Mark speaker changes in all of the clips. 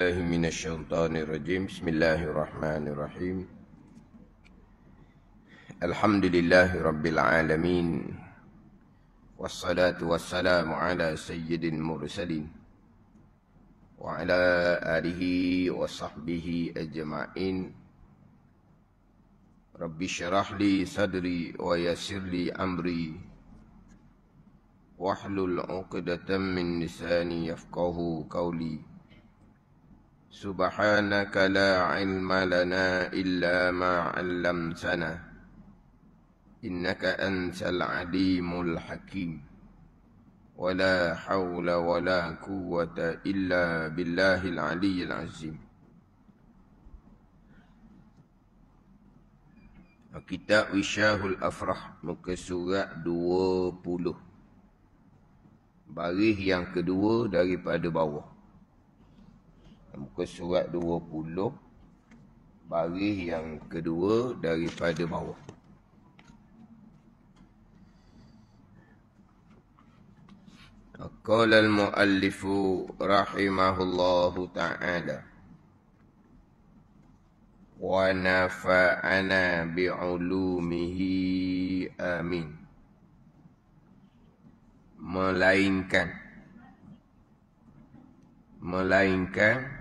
Speaker 1: الله من الشيطان الرجيم بسم الله الرحمن الرحيم الحمد لله رب العالمين والصلاة والسلام على سيد المرسلين وعلى آله وصحبه أجمعين رب اشرح لي صدري ويسر لي أمري واحلل عقدة من لساني يفقه قولي Subhanaka la ilma lana illa ma 'allamtana innaka antal 'alimul hakim wala haula wala quwwata illa billahil 'aliyyil 'azim Kita Wishahul Afrah muka surat 20 baris yang kedua daripada bawah muka surat 20 baris yang kedua daripada bawah Qala al-muallif rahimahullahu ta'ala wa nafa'ana bi'ulumihi amin melainkan melainkan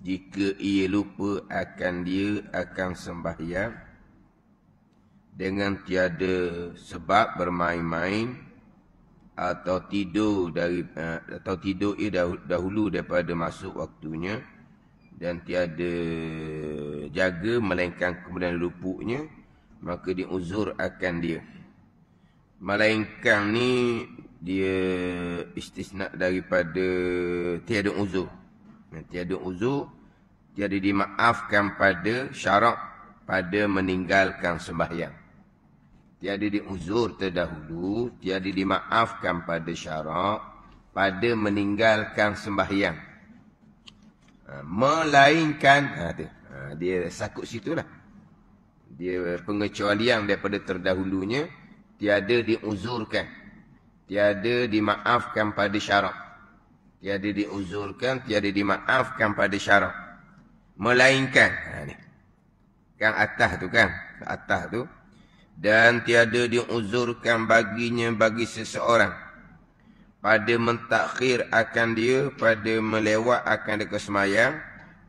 Speaker 1: jika ia lupa akan dia akan sembahyang Dengan tiada sebab bermain-main Atau tidur dari eh, atau tidur ia dahulu daripada masuk waktunya Dan tiada jaga melainkan kemudian lupuknya Maka diuzur akan dia Melainkan ni dia istisna daripada tiada uzur yang tiada uzur, tiada dimaafkan pada syarat pada meninggalkan sembahyang. Tiada diuzur terdahulu, tiada dimaafkan pada syarat pada meninggalkan sembahyang. Ha, melainkan, ha, dia, ha, dia sakut situ Dia pengecualian daripada terdahulunya, tiada diuzurkan. Tiada dimaafkan pada syarat tiada diuzurkan, tiada dimaafkan pada syarak. Melainkan, ha ni. Kan atas tu kan, atas tu dan tiada diuzurkan baginya bagi seseorang pada mentakhir akan dia pada melewat akan dia kesemayang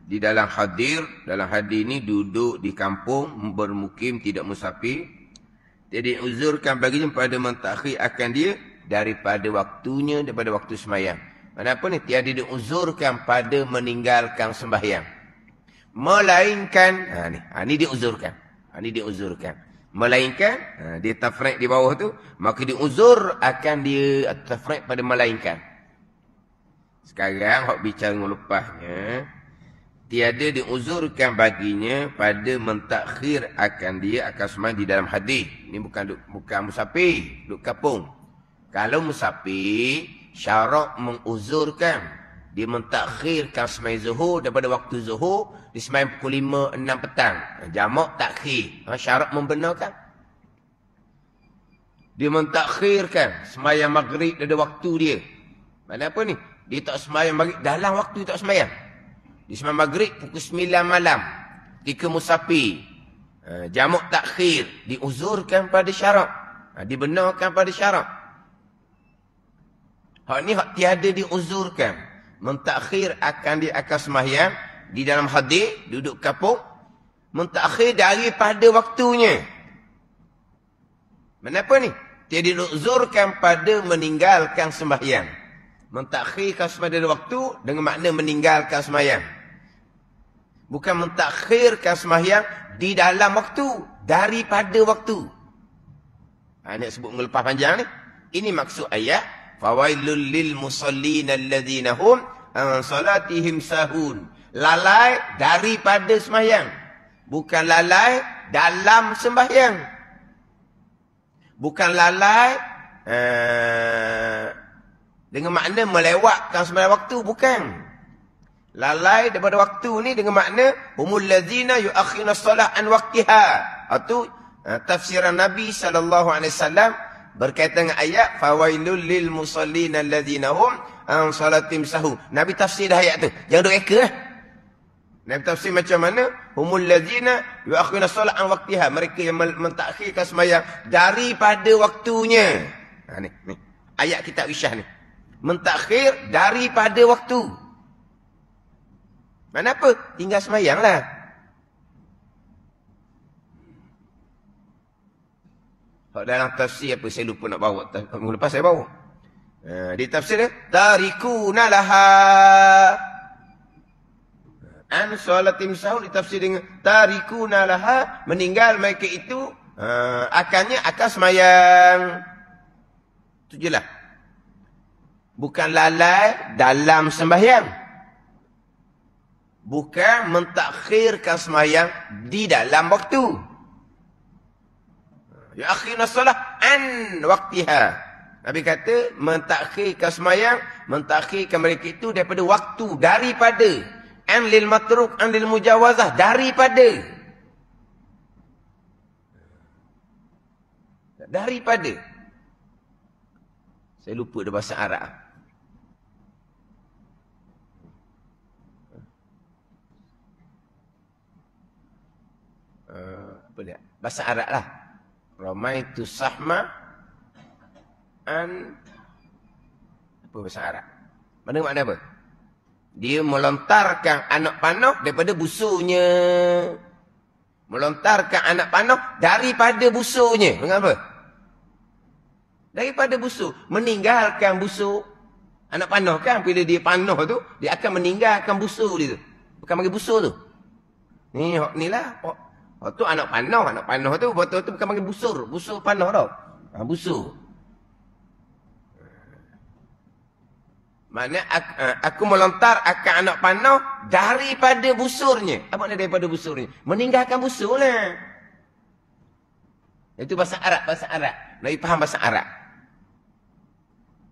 Speaker 1: di dalam hadir dalam hadir ini duduk di kampung bermukim tidak musafir jadi uzurkan baginya pada mentakhir akan dia daripada waktunya daripada waktu semayang Kenapa ni? Tiada diuzurkan pada meninggalkan sembahyang. Melainkan, ha, ni, ha, ni diuzurkan. Ha, ni diuzurkan. Melainkan, ha, dia tafrek di bawah tu, maka diuzur akan dia tafrek pada melainkan. Sekarang, Hok bicara dengan Tiada diuzurkan baginya pada mentakhir akan dia akan sembah di dalam hadis. Ini bukan bukan musafir, duk kapung. Kalau musafir, syarak menguzurkan dia mentakhirkan semai zuhur daripada waktu zuhur di semai pukul 5 6 petang jamak takhir ha, syarak membenarkan dia mentakhirkan semayang maghrib daripada waktu dia mana apa ni dia tak semayang maghrib dalam waktu dia tak semayang di semai maghrib pukul 9 malam ketika musafir eh, jamak takhir diuzurkan pada syarak ha, dibenarkan pada syarak Hak ni hak tiada diuzurkan. Mentakhir akan di akan semayang. Di dalam hadir, duduk kapuk. Mentakhir dari pada waktunya. Kenapa ni? Tiada diuzurkan pada meninggalkan semayang. Mentakhirkan pada waktu dengan makna meninggalkan semayang. Bukan mentakhirkan semayang di dalam waktu. Daripada waktu. Ha, ini sebut melepas panjang ni. Ini maksud ayat Fawailul lil musallin alladhina hum an salatihim sahun. Lalai daripada sembahyang. Bukan lalai dalam sembahyang. Bukan lalai uh, dengan makna melewatkan sembahyang waktu. Bukan. Lalai daripada waktu ni dengan makna humul ladzina yuakhiruna salat an waqtiha. Atau uh, eh, tafsiran Nabi saw berkaitan dengan ayat fawailul lil musallin alladziina hum an salatim sahu nabi tafsir dah ayat tu jangan duk reka lah. nabi tafsir macam mana humul ladzina yuakhiruna salat an waqtiha mereka yang mentakhirkan sembahyang daripada waktunya ha ni ni ayat kitab isyah ni mentakhir daripada waktu mana apa tinggal sembahyanglah Kalau dalam tafsir apa saya lupa nak bawa. Lepas saya bawa. Eh, di tafsir dia tarikuna laha. An salatim sahun ditafsir dengan tarikuna laha meninggal mereka itu eh, akannya akan semayang. Itu je lah. Bukan lalai dalam sembahyang. Bukan mentakhirkan semayang di dalam waktu. Ya akhirna salah an waktiha. Nabi kata, mentakhirkan semayang, mentakhirkan mereka itu daripada waktu, daripada. An lil matruk, an lil mujawazah, daripada. Daripada. Saya lupa dia bahasa Arab. Uh, apa dia? Bahasa Arab lah. Ramaitu sahma an bahasa Arab. Mana makna apa? Dia melontarkan anak panah daripada busunya. Melontarkan anak panah daripada busunya. Mengapa? Daripada busu. Meninggalkan busu. Anak panah kan? Bila dia panah tu, dia akan meninggalkan busu dia tu. Bukan bagi busu tu. Ni, ni lah. Oh tu anak panah, anak panah tu botol tu bukan panggil busur, busur panah tau. Ha, busur. Mana aku, eh, aku melontar akan anak panah daripada busurnya. Apa ni daripada busurnya? Meninggalkan busur lah Itu bahasa Arab, bahasa Arab. nabi faham bahasa Arab.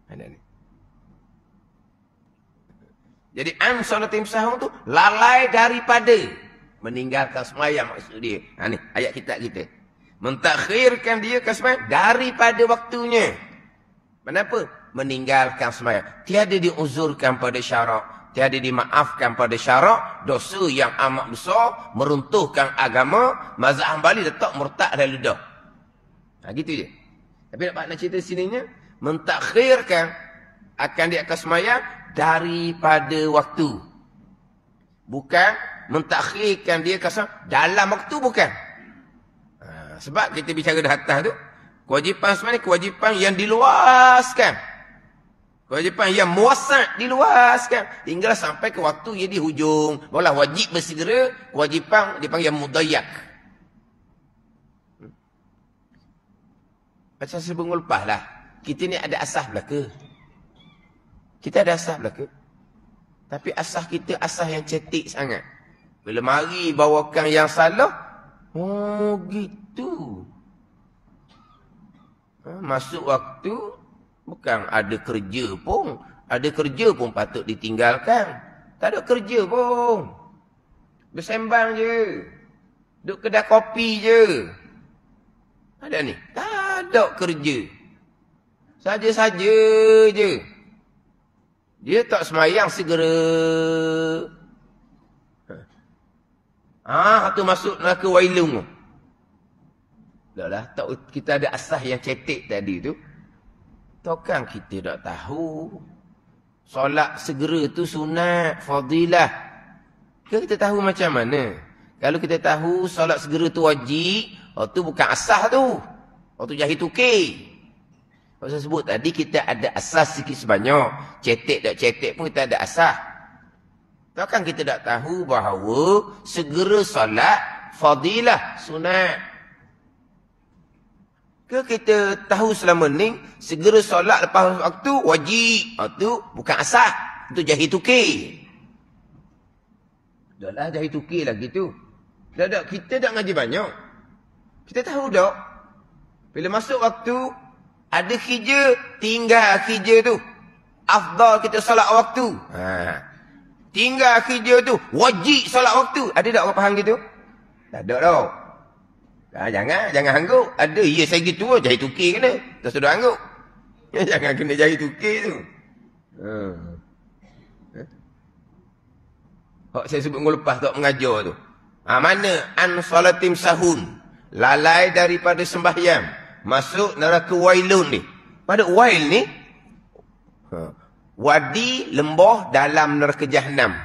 Speaker 1: Ada ni. Jadi am solat imsahum tu lalai daripada meninggalkan semayang maksud dia. Ha ni ayat kitab kita. Mentakhirkan dia ke semayang daripada waktunya. Kenapa? Meninggalkan semayang. Tiada diuzurkan pada syarak. Tiada dimaafkan pada syarak. Dosa yang amat besar. Meruntuhkan agama. Mazat hambali letak murtad dan ludah. Ha, gitu je. Tapi nak nak cerita sininya. Mentakhirkan akan dia ke semayang daripada waktu. Bukan mentakhirkan dia kasar dalam waktu bukan. Ha, sebab kita bicara di atas tu, kewajipan sebenarnya kewajipan yang diluaskan. Kewajipan yang muasat diluaskan. hingga sampai ke waktu ia di hujung. Barulah wajib bersegera, kewajipan dipanggil yang mudayak. Macam sebelum lepas lah. Kita ni ada asah belaka. Kita ada asah belaka. Tapi asah kita asah yang cetik sangat. Bila mari bawakan yang salah. Oh, gitu. Ha, masuk waktu, bukan ada kerja pun. Ada kerja pun patut ditinggalkan. Tak ada kerja pun. Bersembang je. Duduk kedai kopi je. Ada ni? Tak ada kerja. Saja-saja je. Dia tak semayang segera. Ah tu masuk neraka wailung. Dahlah tak kita ada asah yang cetek tadi tu. Tokang kita tak tahu. Solat segera tu sunat, fadilah. Ke kita tahu macam mana? Kalau kita tahu solat segera tu wajib, oh tu bukan asah tu. Oh tu jahit tukik. Kalau saya sebut tadi, kita ada asas sikit sebanyak. Cetek tak cetek pun kita ada asas. Takkan kita tak tahu bahawa segera solat fadilah sunat. Ke kita tahu selama ni segera solat lepas waktu wajib. Itu bukan asal. Itu jahit tukir. Dah lah jahit tukir lagi tu. Dah tak, kita tak ngaji banyak. Kita tahu tak. Bila masuk waktu, ada hijau, tinggal hijau tu. Afdal kita solat waktu. Haa. Tinggal kerja tu wajib solat waktu. Ada tak orang faham gitu? Tak ada tau. Ha, jangan, jangan hangguk. Ada, ya saya gitu pun, cari tukir kena. Tak sudah hangguk. Ya, jangan kena cari tukir tu. Hmm. Hak saya sebut minggu lepas tak mengajar tu. Ha, mana salatim sahun. Lalai daripada sembahyang. Masuk neraka wailun ni. Pada wail ni. Ha wadi lembah dalam neraka jahanam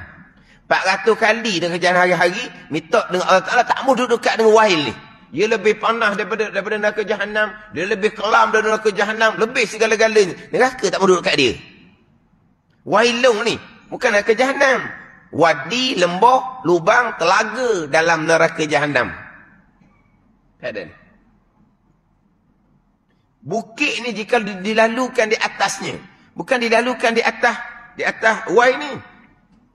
Speaker 1: 400 kali dalam jalan hari-hari minta dengan Allah Taala tak mau duduk dekat dengan wail ni dia lebih panah daripada daripada neraka jahanam dia lebih kelam daripada neraka jahanam lebih segala-galanya neraka tak mau duduk dekat dia wailung ni bukan neraka jahanam wadi lembah lubang telaga dalam neraka jahanam kadang bukit ni jika dilalukan di atasnya bukan dilalukan di atas di atas wail ni.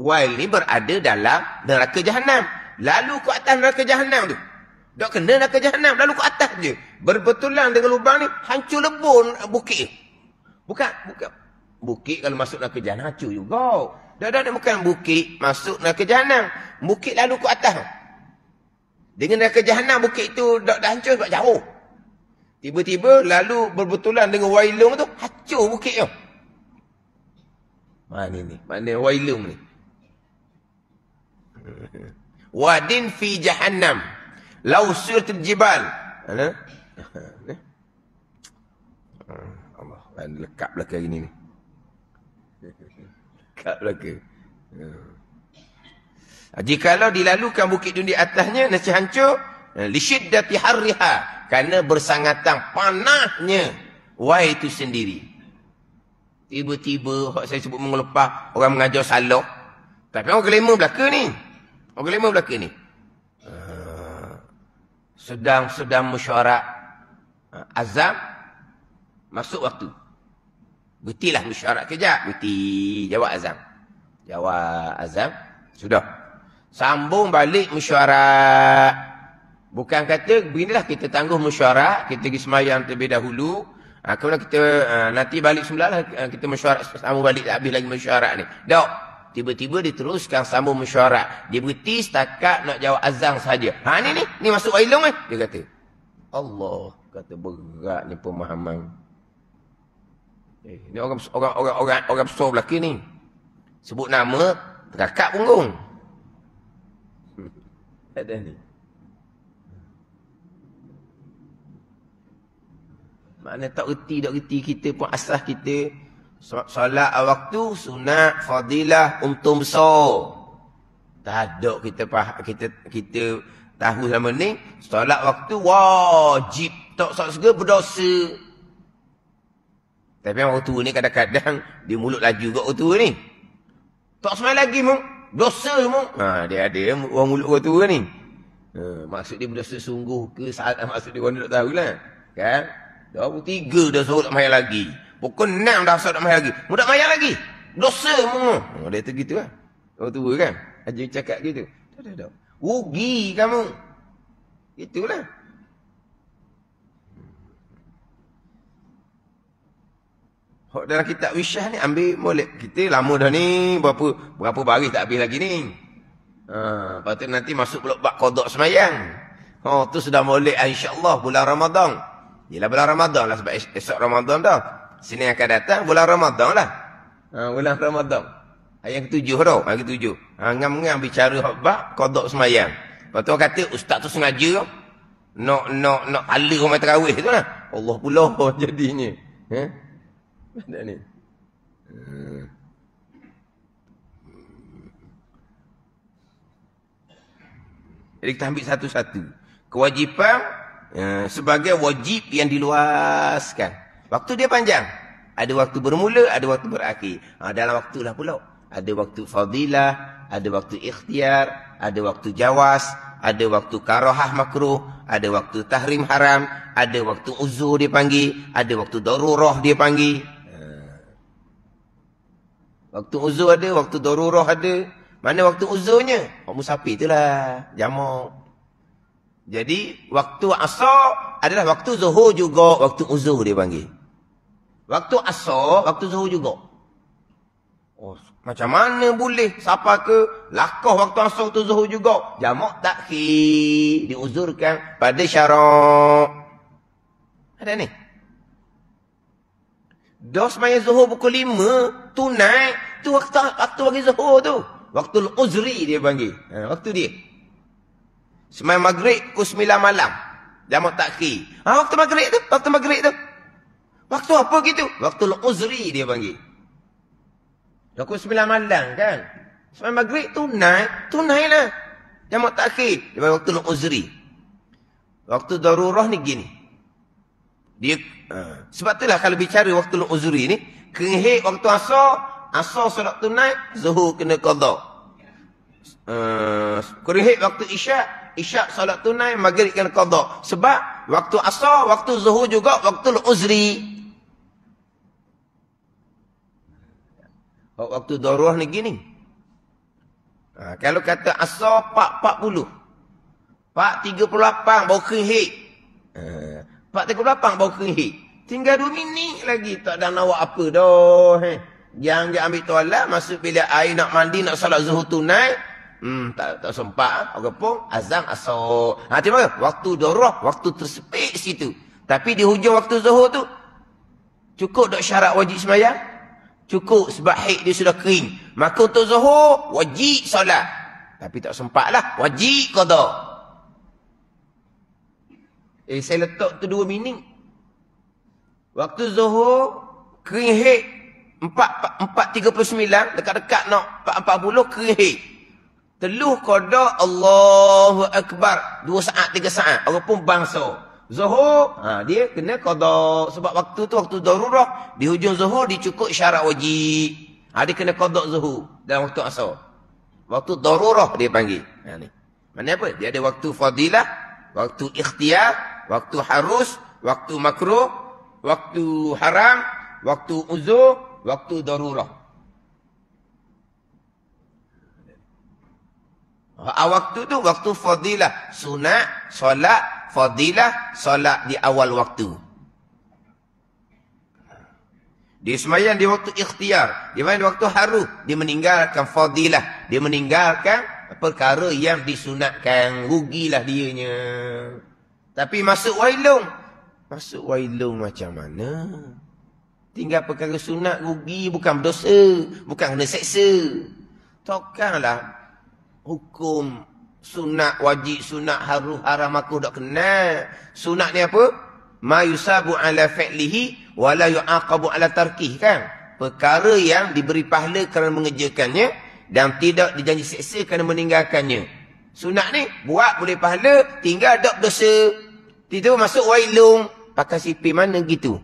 Speaker 1: Wail ni berada dalam neraka jahanam. Lalu ke atas neraka jahanam tu. Dok kena neraka jahanam lalu ke atas je. Berbetulan dengan lubang ni hancur lebur bukit. Bukan bukan bukit kalau masuk neraka jahanam hancur juga. Dah dah bukan bukit masuk neraka jahanam. Bukit lalu ke atas. Dengan neraka jahanam bukit tu dok dah hancur sebab jauh. Tiba-tiba lalu berbetulan dengan wailung tu hancur bukit tu. Mana ah, ni? Mana wailum ni? Wadin fi jahannam. Lau surat jibal. Mana? Allah. Mana lekat belaka hari ni ni? Lekat belaka. Ah. Jikalau dilalukan bukit dunia atasnya, nasi hancur. Eh, Lishid dati harriha. Kerana bersangatan panahnya. Wai itu sendiri. Tiba-tiba hak saya sebut mengelepas orang mengajar salah. Tapi orang kelima belaka ni. Orang kelima belaka ni. Ah, sedang-sedang uh, mesyuarat uh, ah, azam masuk waktu. Betilah mesyuarat kejap. Beti jawab azam. Jawab azam. Sudah. Sambung balik mesyuarat. Bukan kata, beginilah kita tangguh mesyuarat. Kita pergi semayang terlebih dahulu. Ha, kemudian kita ha, nanti balik semula lah. Ha, kita mesyuarat sambung balik tak habis lagi mesyuarat ni. Dok. Tiba-tiba diteruskan sambung mesyuarat. Dia berhenti setakat nak jawab azang saja. Ha ni ni. Ni masuk wailung eh. Dia kata. Allah. Kata berat ni pemahaman. Eh, ni orang orang orang orang orang besar belaka ni. Sebut nama. Kakak punggung. Ada ni. Maknanya tak reti, tak reti kita pun asas kita. Sebab solat waktu, sunat, fadilah, untung besar. Tak ada kita faham, kita, kita tahu selama ni. Solat waktu, wajib. Tak solat segera berdosa. Tapi orang tua ni kadang-kadang dia mulut laju juga orang tua ni. Tak semai lagi mu. Dosa mu. Ha, dia ada orang mulut orang tua ni. Ha, maksud dia berdosa sungguh ke saat maksud dia orang tak tahu lah, Kan? Tiga dah suruh tak mayar lagi. Pukul enam dah suruh tak mayar lagi. Mudah mayar lagi. Dosa mu. Oh, dia tu gitu lah. Orang tua kan. Haji cakap gitu. Tak ada tak. Rugi kamu. Itulah. Hak dalam kitab wishah ni ambil boleh. Kita lama dah ni berapa berapa baris tak habis lagi ni. Ha, lepas tu nanti masuk pula bak kodok semayang. Oh tu sudah boleh lah insyaallah bulan Ramadan. Yelah bulan Ramadan lah sebab esok Ramadan dah. Sini akan datang bulan Ramadan lah. Ha, bulan Ramadan. Ayat ketujuh tau. Ayat ketujuh. Ha, Ngam-ngam bicara khutbah, kodok semayang. Lepas tu kata, ustaz tu sengaja tau. Nak, nak, nak ala rumah terawih tu lah. Allah pula jadinya. Ha? Tak ni. Jadi kita ambil satu-satu. Kewajipan Ya, sebagai wajib yang diluaskan. Waktu dia panjang. Ada waktu bermula, ada waktu berakhir. Ha, dalam lah pula. Ada waktu fadilah, ada waktu ikhtiar, ada waktu jawas, ada waktu karohah makruh, ada waktu tahrim haram, ada waktu uzur dia panggil, ada waktu darurah dia panggil. Ha. Waktu uzur ada, waktu darurah ada. Mana waktu uzurnya? Waktu musafir itulah. Jamuk. Jadi waktu asar adalah waktu zuhur juga waktu uzur dia panggil. Waktu asar waktu zuhur juga. Oh, macam mana boleh siapa ke lakah waktu asar tu zuhur juga? Jamak takhir diuzurkan pada syarat. Ada ni. Dos main zuhur pukul 5 tunai tu waktu waktu bagi zuhur tu. Waktu uzri dia panggil. Eh, waktu dia. Semalam maghrib ke sembilan malam. Jamak takhir. Ah, ha, waktu maghrib tu? Waktu maghrib tu? Waktu apa gitu? Waktu uzri kan? lah. dia panggil. Waktu sembilan malam kan? Semalam maghrib tu naik. Tu naik lah. Jamak takhir. Dia panggil waktu uzri. Waktu darurah ni gini. Dia, uh, sebab itulah kalau bicara waktu uzri ni. Kehek waktu asal. Asal solat tu naik. Zuhur kena kodok. Uh, ah, kerehek waktu isyak isyak solat tunai, maghrib kena qada. Sebab waktu asar, waktu zuhur juga, waktu uzri. Waktu daruah ni gini. Ha, kalau kata asar 4.40. 4.38 baru kenhit. Ha, 4.38 baru kenhit. Tinggal 2 minit lagi tak ada nak apa dah. jangan dia ambil toalat. Masuk bila air nak mandi, nak salat zuhur tunai. Hmm, tak, tak sempat. Orang pun azang asok. Ha, macam mana? Waktu dorah, waktu tersepit situ. Tapi di hujung waktu zuhur tu, cukup dok syarat wajib semayang? Cukup sebab haid dia sudah kering. Maka untuk zuhur, wajib solat. Tapi tak sempat lah Wajib kau Eh, saya letak tu dua minit. Waktu zuhur, kering haid. 4.39, dekat-dekat nak 4.40, kering haid. Teluh kodok Allahu Akbar. Dua saat, tiga saat. Walaupun bangsa. Zuhur, ha, dia kena kodok. Sebab waktu tu, waktu darurah. Di hujung zuhur, dicukup syarat wajib. Ha, dia kena kodok zuhur. Dalam waktu asal. Waktu darurah dia panggil. Ha, ni. Maksudnya apa? Dia ada waktu fadilah. Waktu ikhtiar. Waktu harus. Waktu makruh. Waktu haram. Waktu uzur. Waktu darurah. Ah, waktu tu waktu fadilah. Sunat, solat, fadilah, solat di awal waktu. Di semayang di waktu ikhtiar. Di mana di waktu haru. Dia meninggalkan fadilah. Dia meninggalkan perkara yang disunatkan. Rugilah dianya. Tapi masuk wailung. Masuk wailung macam mana? Tinggal perkara sunat rugi. Bukan berdosa. Bukan kena seksa. Tokanglah hukum sunat wajib sunat haru haram aku dak kenal sunat ni apa ma yusabu ala fi'lihi wala yu'aqabu ala tarkih kan perkara yang diberi pahala kerana mengerjakannya dan tidak dijanji seksa kerana meninggalkannya sunat ni buat boleh pahala tinggal dak dosa tidak masuk wailum pakai sipi mana gitu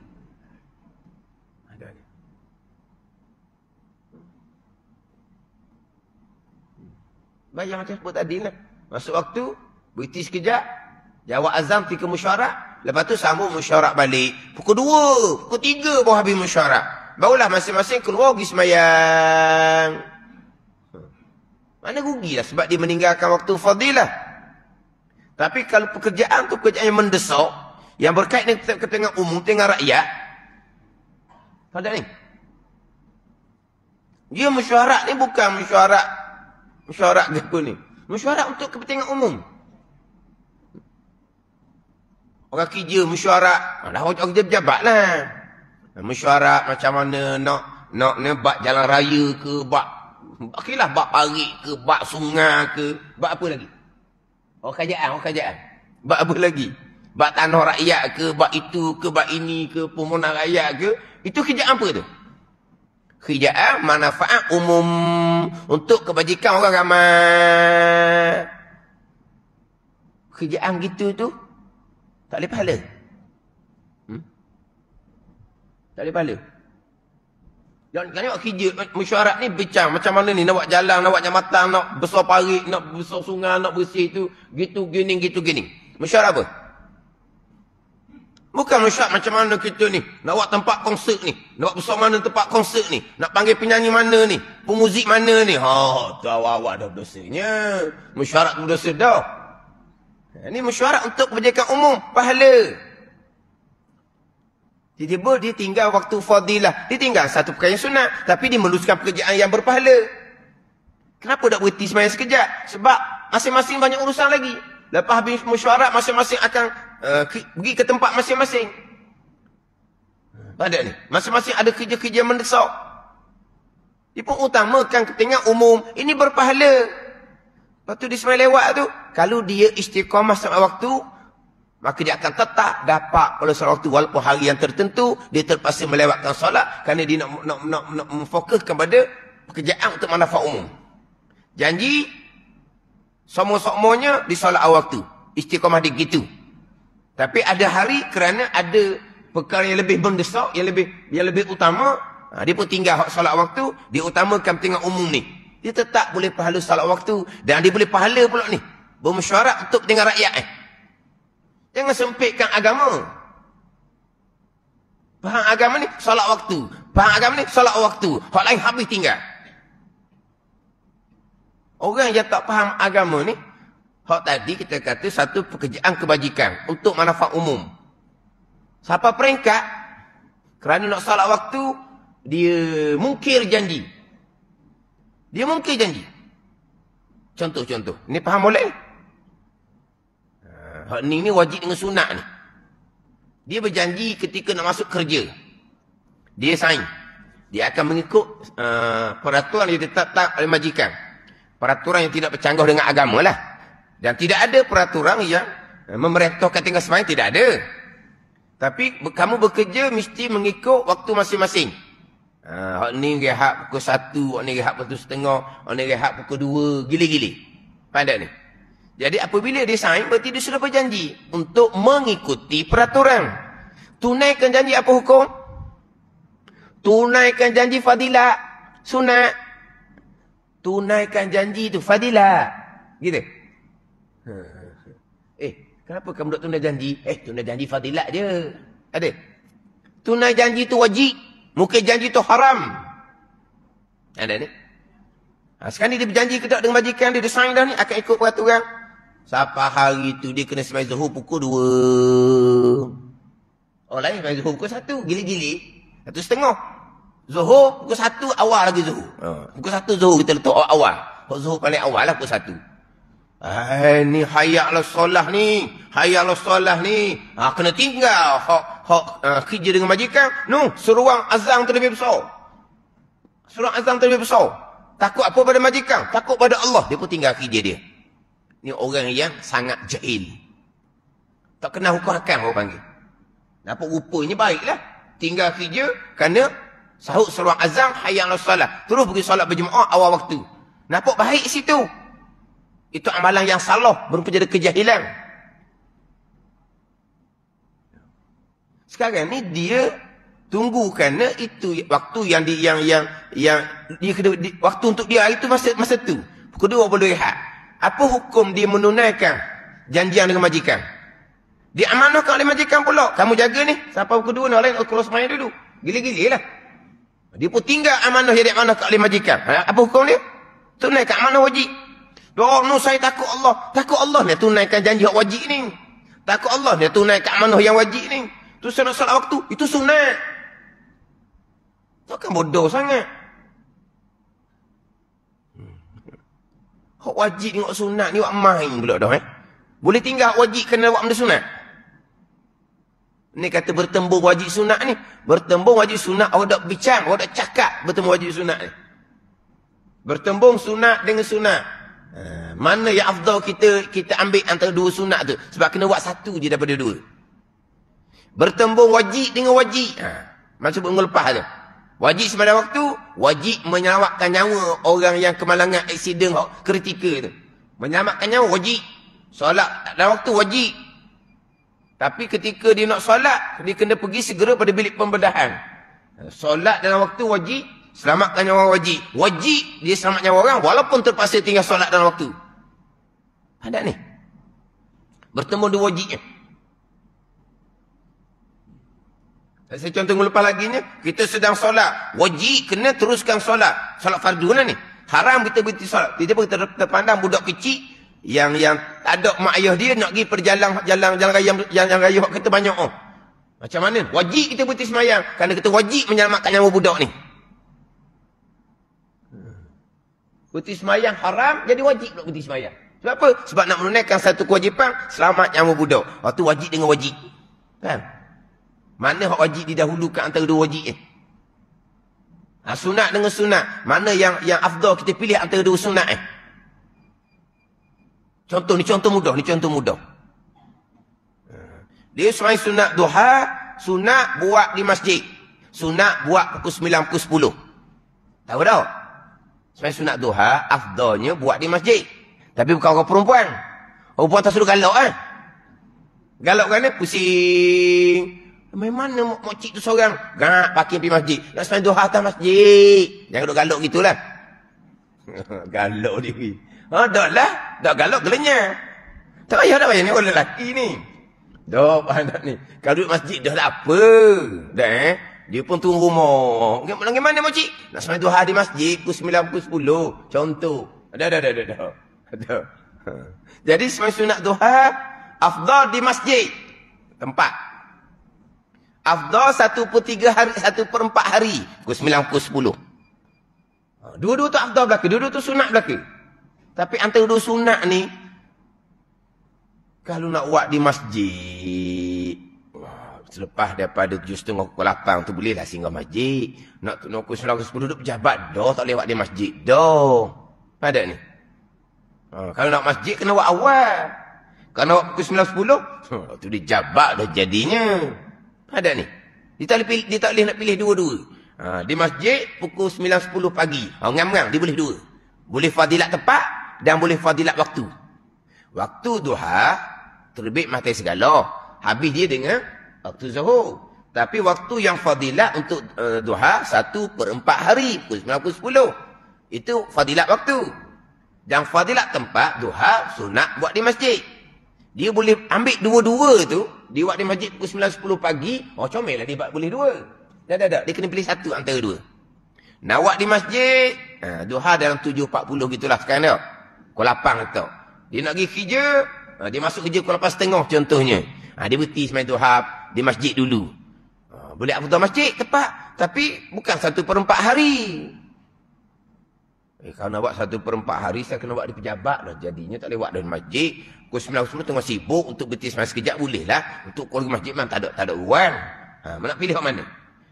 Speaker 1: Macam macam sebut tadi lah. Masuk waktu, berhenti sekejap. Jawab azam, pergi ke musyarak. Lepas tu sambung musyarak balik. Pukul dua pukul tiga baru habis musyarak. Barulah masing-masing keluar pergi semayang. Mana rugilah sebab dia meninggalkan waktu fadilah. Tapi kalau pekerjaan tu pekerjaan yang mendesak. Yang berkait dengan ketengah umum, tengah rakyat. Tahu tak ni? Dia musyarak ni bukan musyarak Mesyuarat depa ni. Mesyuarat untuk kepentingan umum. Orang kerja mesyuarat, ah, dah orang kerja pejabatlah. Mesyuarat macam mana nak nak nebak jalan raya ke, bak okeylah bak parit ke, bak sungai ke, bak apa lagi? Orang kerajaan, ah, orang kerajaan. Ah. Bak apa lagi? Bak tanah rakyat ke, bak itu ke, bak ini ke, pembangunan rakyat ke? Itu kerja apa tu? Hijaah manfaat umum untuk kebajikan orang ramai. Kerjaan gitu tu tak boleh pahala. Hmm? Tak boleh pahala. Jangan kena nak kerja mesyuarat ni bincang macam mana ni nak buat jalan, nak buat jambatan, nak besar parit, nak besar sungai, nak bersih tu, gitu gini gitu gini. Mesyuarat apa? Bukan masyarakat macam mana kita ni. Nak buat tempat konsert ni. Nak buat besar mana tempat konsert ni. Nak panggil penyanyi mana ni. Pemuzik mana ni. Haa, tu awak-awak dah berdosanya. Mesyuarat berdosa dah. Ini ha, mesyuarat untuk kebajikan umum. Pahala. Jadi boleh dia tinggal waktu fadilah. Dia tinggal satu perkara yang sunat. Tapi dia meluluskan pekerjaan yang berpahala. Kenapa tak berhenti semayang sekejap? Sebab masing-masing banyak urusan lagi. Lepas habis mesyuarat masing-masing akan uh, pergi ke tempat masing-masing. Padahal ni, masing-masing ada kerja-kerja mendesak. Dia pun utamakan ketinggalan umum. Ini berpahala. Lepas tu dia lewat tu. Kalau dia istiqamah sampai waktu, maka dia akan tetap dapat pada solat waktu. Walaupun hari yang tertentu, dia terpaksa melewatkan solat kerana dia nak, nak, nak, nak memfokuskan pada pekerjaan untuk manfaat umum. Janji, semua-semuanya di solat waktu. Istiqamah dia gitu. Tapi ada hari kerana ada perkara yang lebih mendesak, yang lebih yang lebih utama, ha, dia pun tinggal solat waktu, dia utamakan tengah umum ni. Dia tetap boleh pahala solat waktu dan dia boleh pahala pula ni. Bermesyuarat untuk tengah rakyat eh. Jangan sempitkan agama. Faham agama ni solat waktu. Faham agama ni solat waktu. Hak lain habis tinggal. Orang yang tak faham agama ni, hak tadi kita kata satu pekerjaan kebajikan untuk manfaat umum. Siapa peringkat? Kerana nak salat waktu, dia mungkir janji. Dia mungkir janji. Contoh-contoh. Ni faham boleh? Ah, hak ni ni wajib dengan sunat ni. Dia berjanji ketika nak masuk kerja. Dia sign. Dia akan mengikut uh, peraturan yang ditetapkan oleh majikan. Peraturan yang tidak bercanggah dengan agama lah. Dan tidak ada peraturan yang eh, memerintahkan tinggal semayang. Tidak ada. Tapi kamu bekerja mesti mengikut waktu masing-masing. Ah, hak ni rehat pukul satu. Hak ni rehat pukul setengah. Hak ni rehat pukul dua. Gili-gili. Pandai ni. Jadi apabila dia sign, berarti dia sudah berjanji. Untuk mengikuti peraturan. Tunaikan janji apa hukum? Tunaikan janji fadilat. Sunat. Tunaikan janji tu fadilah. Gitu. Ha, ha, ha. Eh, kenapa kamu nak tunaikan janji? Eh, tunaikan janji fadilah dia. Ada. Tunai janji tu wajib. Muka janji tu haram. Ada ni. Ha, sekarang ni dia berjanji ke tak dengan majikan dia. Dia dah ni. Akan ikut peraturan. Siapa hari tu dia kena semai zuhur pukul 2. Oh lain semai zuhur pukul 1. Gila-gila. 1 setengah. Zuhur pukul 1 awal lagi Zuhur. Uh. Pukul 1 Zuhur kita letak awal. Pukul Zuhur paling awal lah pukul 1. Hai eh, ni hayaklah solah ni. Hayaklah solah ni. Ha, kena tinggal hak hak uh, kerja dengan majikan. Nu seruang azan terlebih besar. Seruang azan terlebih besar. Takut apa pada majikan? Takut pada Allah dia pun tinggal kerja dia. Ni orang yang sangat jahil. Tak kena hukum akan orang panggil. Nampak rupanya baiklah. Tinggal kerja kerana Sahut seruang azang, hayanglah salat, Terus pergi solat berjemaah awal waktu. Nampak baik situ. Itu amalan yang salah. Berupa jadi kejahilan. Sekarang ni dia tunggu kerana itu waktu yang di, yang yang yang dia kena, di, waktu untuk dia itu masa masa tu. Pukul dua boleh rehat. Apa hukum dia menunaikan janjian dengan majikan? Dia amanahkan oleh majikan pula. Kamu jaga ni. Siapa pukul dua ni orang nak keluar semayang duduk. Gila-gila lah. Dia pun tinggal amanah yang dia'anah kat oleh majikan. Ha, apa hukum dia? Tunaikan amanah wajib. Doa nu saya takut Allah. Takut Allah ni tunaikan janji yang wajib ni. Takut Allah ni tunaikan amanah yang wajib ni. Tu sunat salah waktu. Itu sunat. Tu kan bodoh sangat. Hmm. Hak wajib ni, hak sunat ni, hak main pula dah eh. Boleh tinggal wajib kena buat benda sunat? Ini kata bertembung wajib sunat ni. Bertembung wajib sunat, awak tak bicar, awak tak cakap bertembung wajib sunat ni. Bertembung sunat dengan sunat. Ha, mana yang afdal kita kita ambil antara dua sunat tu? Sebab kena buat satu je daripada dua. Bertembung wajib dengan wajib. Ha. Uh, Maksud pun lepas tu. Wajib sepada waktu, wajib menyelamatkan nyawa orang yang kemalangan, aksiden, kritikal tu. Menyelamatkan nyawa, wajib. Solat dalam waktu, wajib. Tapi ketika dia nak solat, dia kena pergi segera pada bilik pembedahan. Solat dalam waktu wajib, selamatkan nyawa wajib. Wajib dia selamat nyawa orang walaupun terpaksa tinggal solat dalam waktu. Ada ni. Bertemu dua wajibnya. Saya contoh lupa lagi ni, kita sedang solat. Wajib kena teruskan solat. Solat fardu lah ni. Haram kita berhenti solat. Tiba-tiba kita terpandang budak kecil, yang yang ada mak ayah dia nak pergi perjalan jalan jalan raya yang yang raya kita banyak oh. Macam mana? Wajib kita putih semayang. Kerana kita wajib menyelamatkan nyawa budak ni. Putih semayang haram, jadi wajib pula putih semayang. Sebab apa? Sebab nak menunaikan satu kewajipan, selamat nyawa budak. waktu wajib dengan wajib. Kan? Mana hak wajib didahulukan antara dua wajib ni? Ha, sunat dengan sunat. Mana yang yang afdal kita pilih antara dua sunat ni? Eh? Contoh ni contoh mudah, ni contoh mudah. Dia selain sunat duha, sunat buat di masjid. Sunat buat pukul 9 pukul 10. Tahu tak? Selain sunat duha, afdalnya buat di masjid. Tapi bukan orang perempuan. Orang perempuan tak suruh galak kan? Galak kan pusing. Memang mana makcik tu seorang? Gak, pakai pergi masjid. Nak selain duha atas masjid. Jangan duduk galak gitulah. galak diri. Oh, dah lah. Dah galak kelenya. Tak payah, tak payah ni. Orang lelaki ni. Dah, anak ni. Kalau duit masjid dah lah apa. Dah eh. Dia pun tunggu rumah. Gimana, mana makcik? Nak sampai tu hari masjid. Pukul 9, pukul 10. Contoh. Dah, dah, dah, dah. dah. Ha. Jadi sampai sunat duha. Afdal di masjid. Tempat. Afdal satu per tiga hari, satu per empat hari. Pukul sembilan, pukul sepuluh. Ha, dua-dua tu afdal belakang. Dua-dua tu sunat belakang. Tapi antara dua sunat ni kalau nak buat di masjid selepas daripada tujuh setengah pukul lapang tu bolehlah singgah masjid. Nak tu nak selang sepuluh duduk pejabat dah tak lewat di masjid dah. Ada ni. Ha, kalau nak masjid kena buat awal. Kalau nak pukul sembilan sepuluh ha, tu di jabat dah jadinya. Ada ni. Dia tak boleh, pilih, dia tak boleh nak pilih dua-dua. Ha, di masjid pukul sembilan sepuluh pagi. Ha, ngam-ngam dia boleh dua. Boleh fadilat tepat dan boleh fadilat waktu. Waktu duha, terlebih mati segala. Habis dia dengan waktu zuhur. Tapi waktu yang fadilat untuk uh, duha, satu per empat hari, pukul sembilan pukul 10. Itu fadilat waktu. Dan fadilat tempat, duha, sunat buat di masjid. Dia boleh ambil dua-dua tu, dia buat di masjid pukul sembilan sepuluh pagi, oh comel lah dia buat boleh dua. Tak, tak, tak. Dia kena pilih satu antara dua. Nak buat di masjid, uh, duha dalam 7.40 gitulah sekarang dia. Kuala Lapang tu. Dia nak pergi kerja, ah, dia masuk kerja Kuala Lapang setengah contohnya. Ha, dia berhenti semain tu, hap, di masjid dulu. Ha, boleh apa masjid, tepat. Tapi, bukan satu per empat hari. Eh, kalau nak buat satu per empat hari, saya kena buat di pejabat lah. Jadinya tak boleh buat dari masjid. Kau sembilan puluh sembilan tengah sibuk untuk berhenti semain sekejap, boleh lah. Untuk keluarga masjid memang tak ada, tak ada uang. Ha, nak pilih orang mana?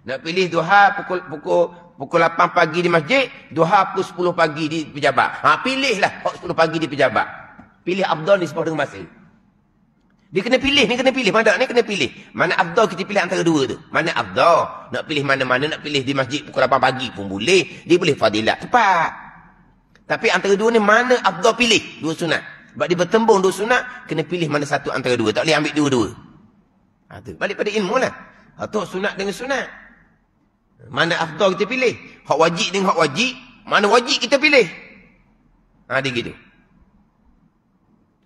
Speaker 1: Nak pilih tu, pukul, pukul Pukul 8 pagi di masjid, duha pukul 10 pagi di pejabat. Ha, pilihlah pukul 10 pagi di pejabat. Pilih Abdol ni sepatutnya masa. Dia kena pilih, ni kena pilih. Mana ni kena pilih. Mana Abdol kita pilih antara dua tu. Mana Abdol Nak pilih mana-mana, nak pilih di masjid pukul 8 pagi pun boleh. Dia boleh fadilat cepat. Tapi antara dua ni, mana Abdol pilih? Dua sunat. Sebab dia bertembung dua sunat, kena pilih mana satu antara dua. Tak boleh ambil dua-dua. Ha, Balik pada ilmu lah. Atau ha, sunat dengan sunat. Mana afdal kita pilih? Hak wajib dengan hak wajib, mana wajib kita pilih? Ha dia gitu.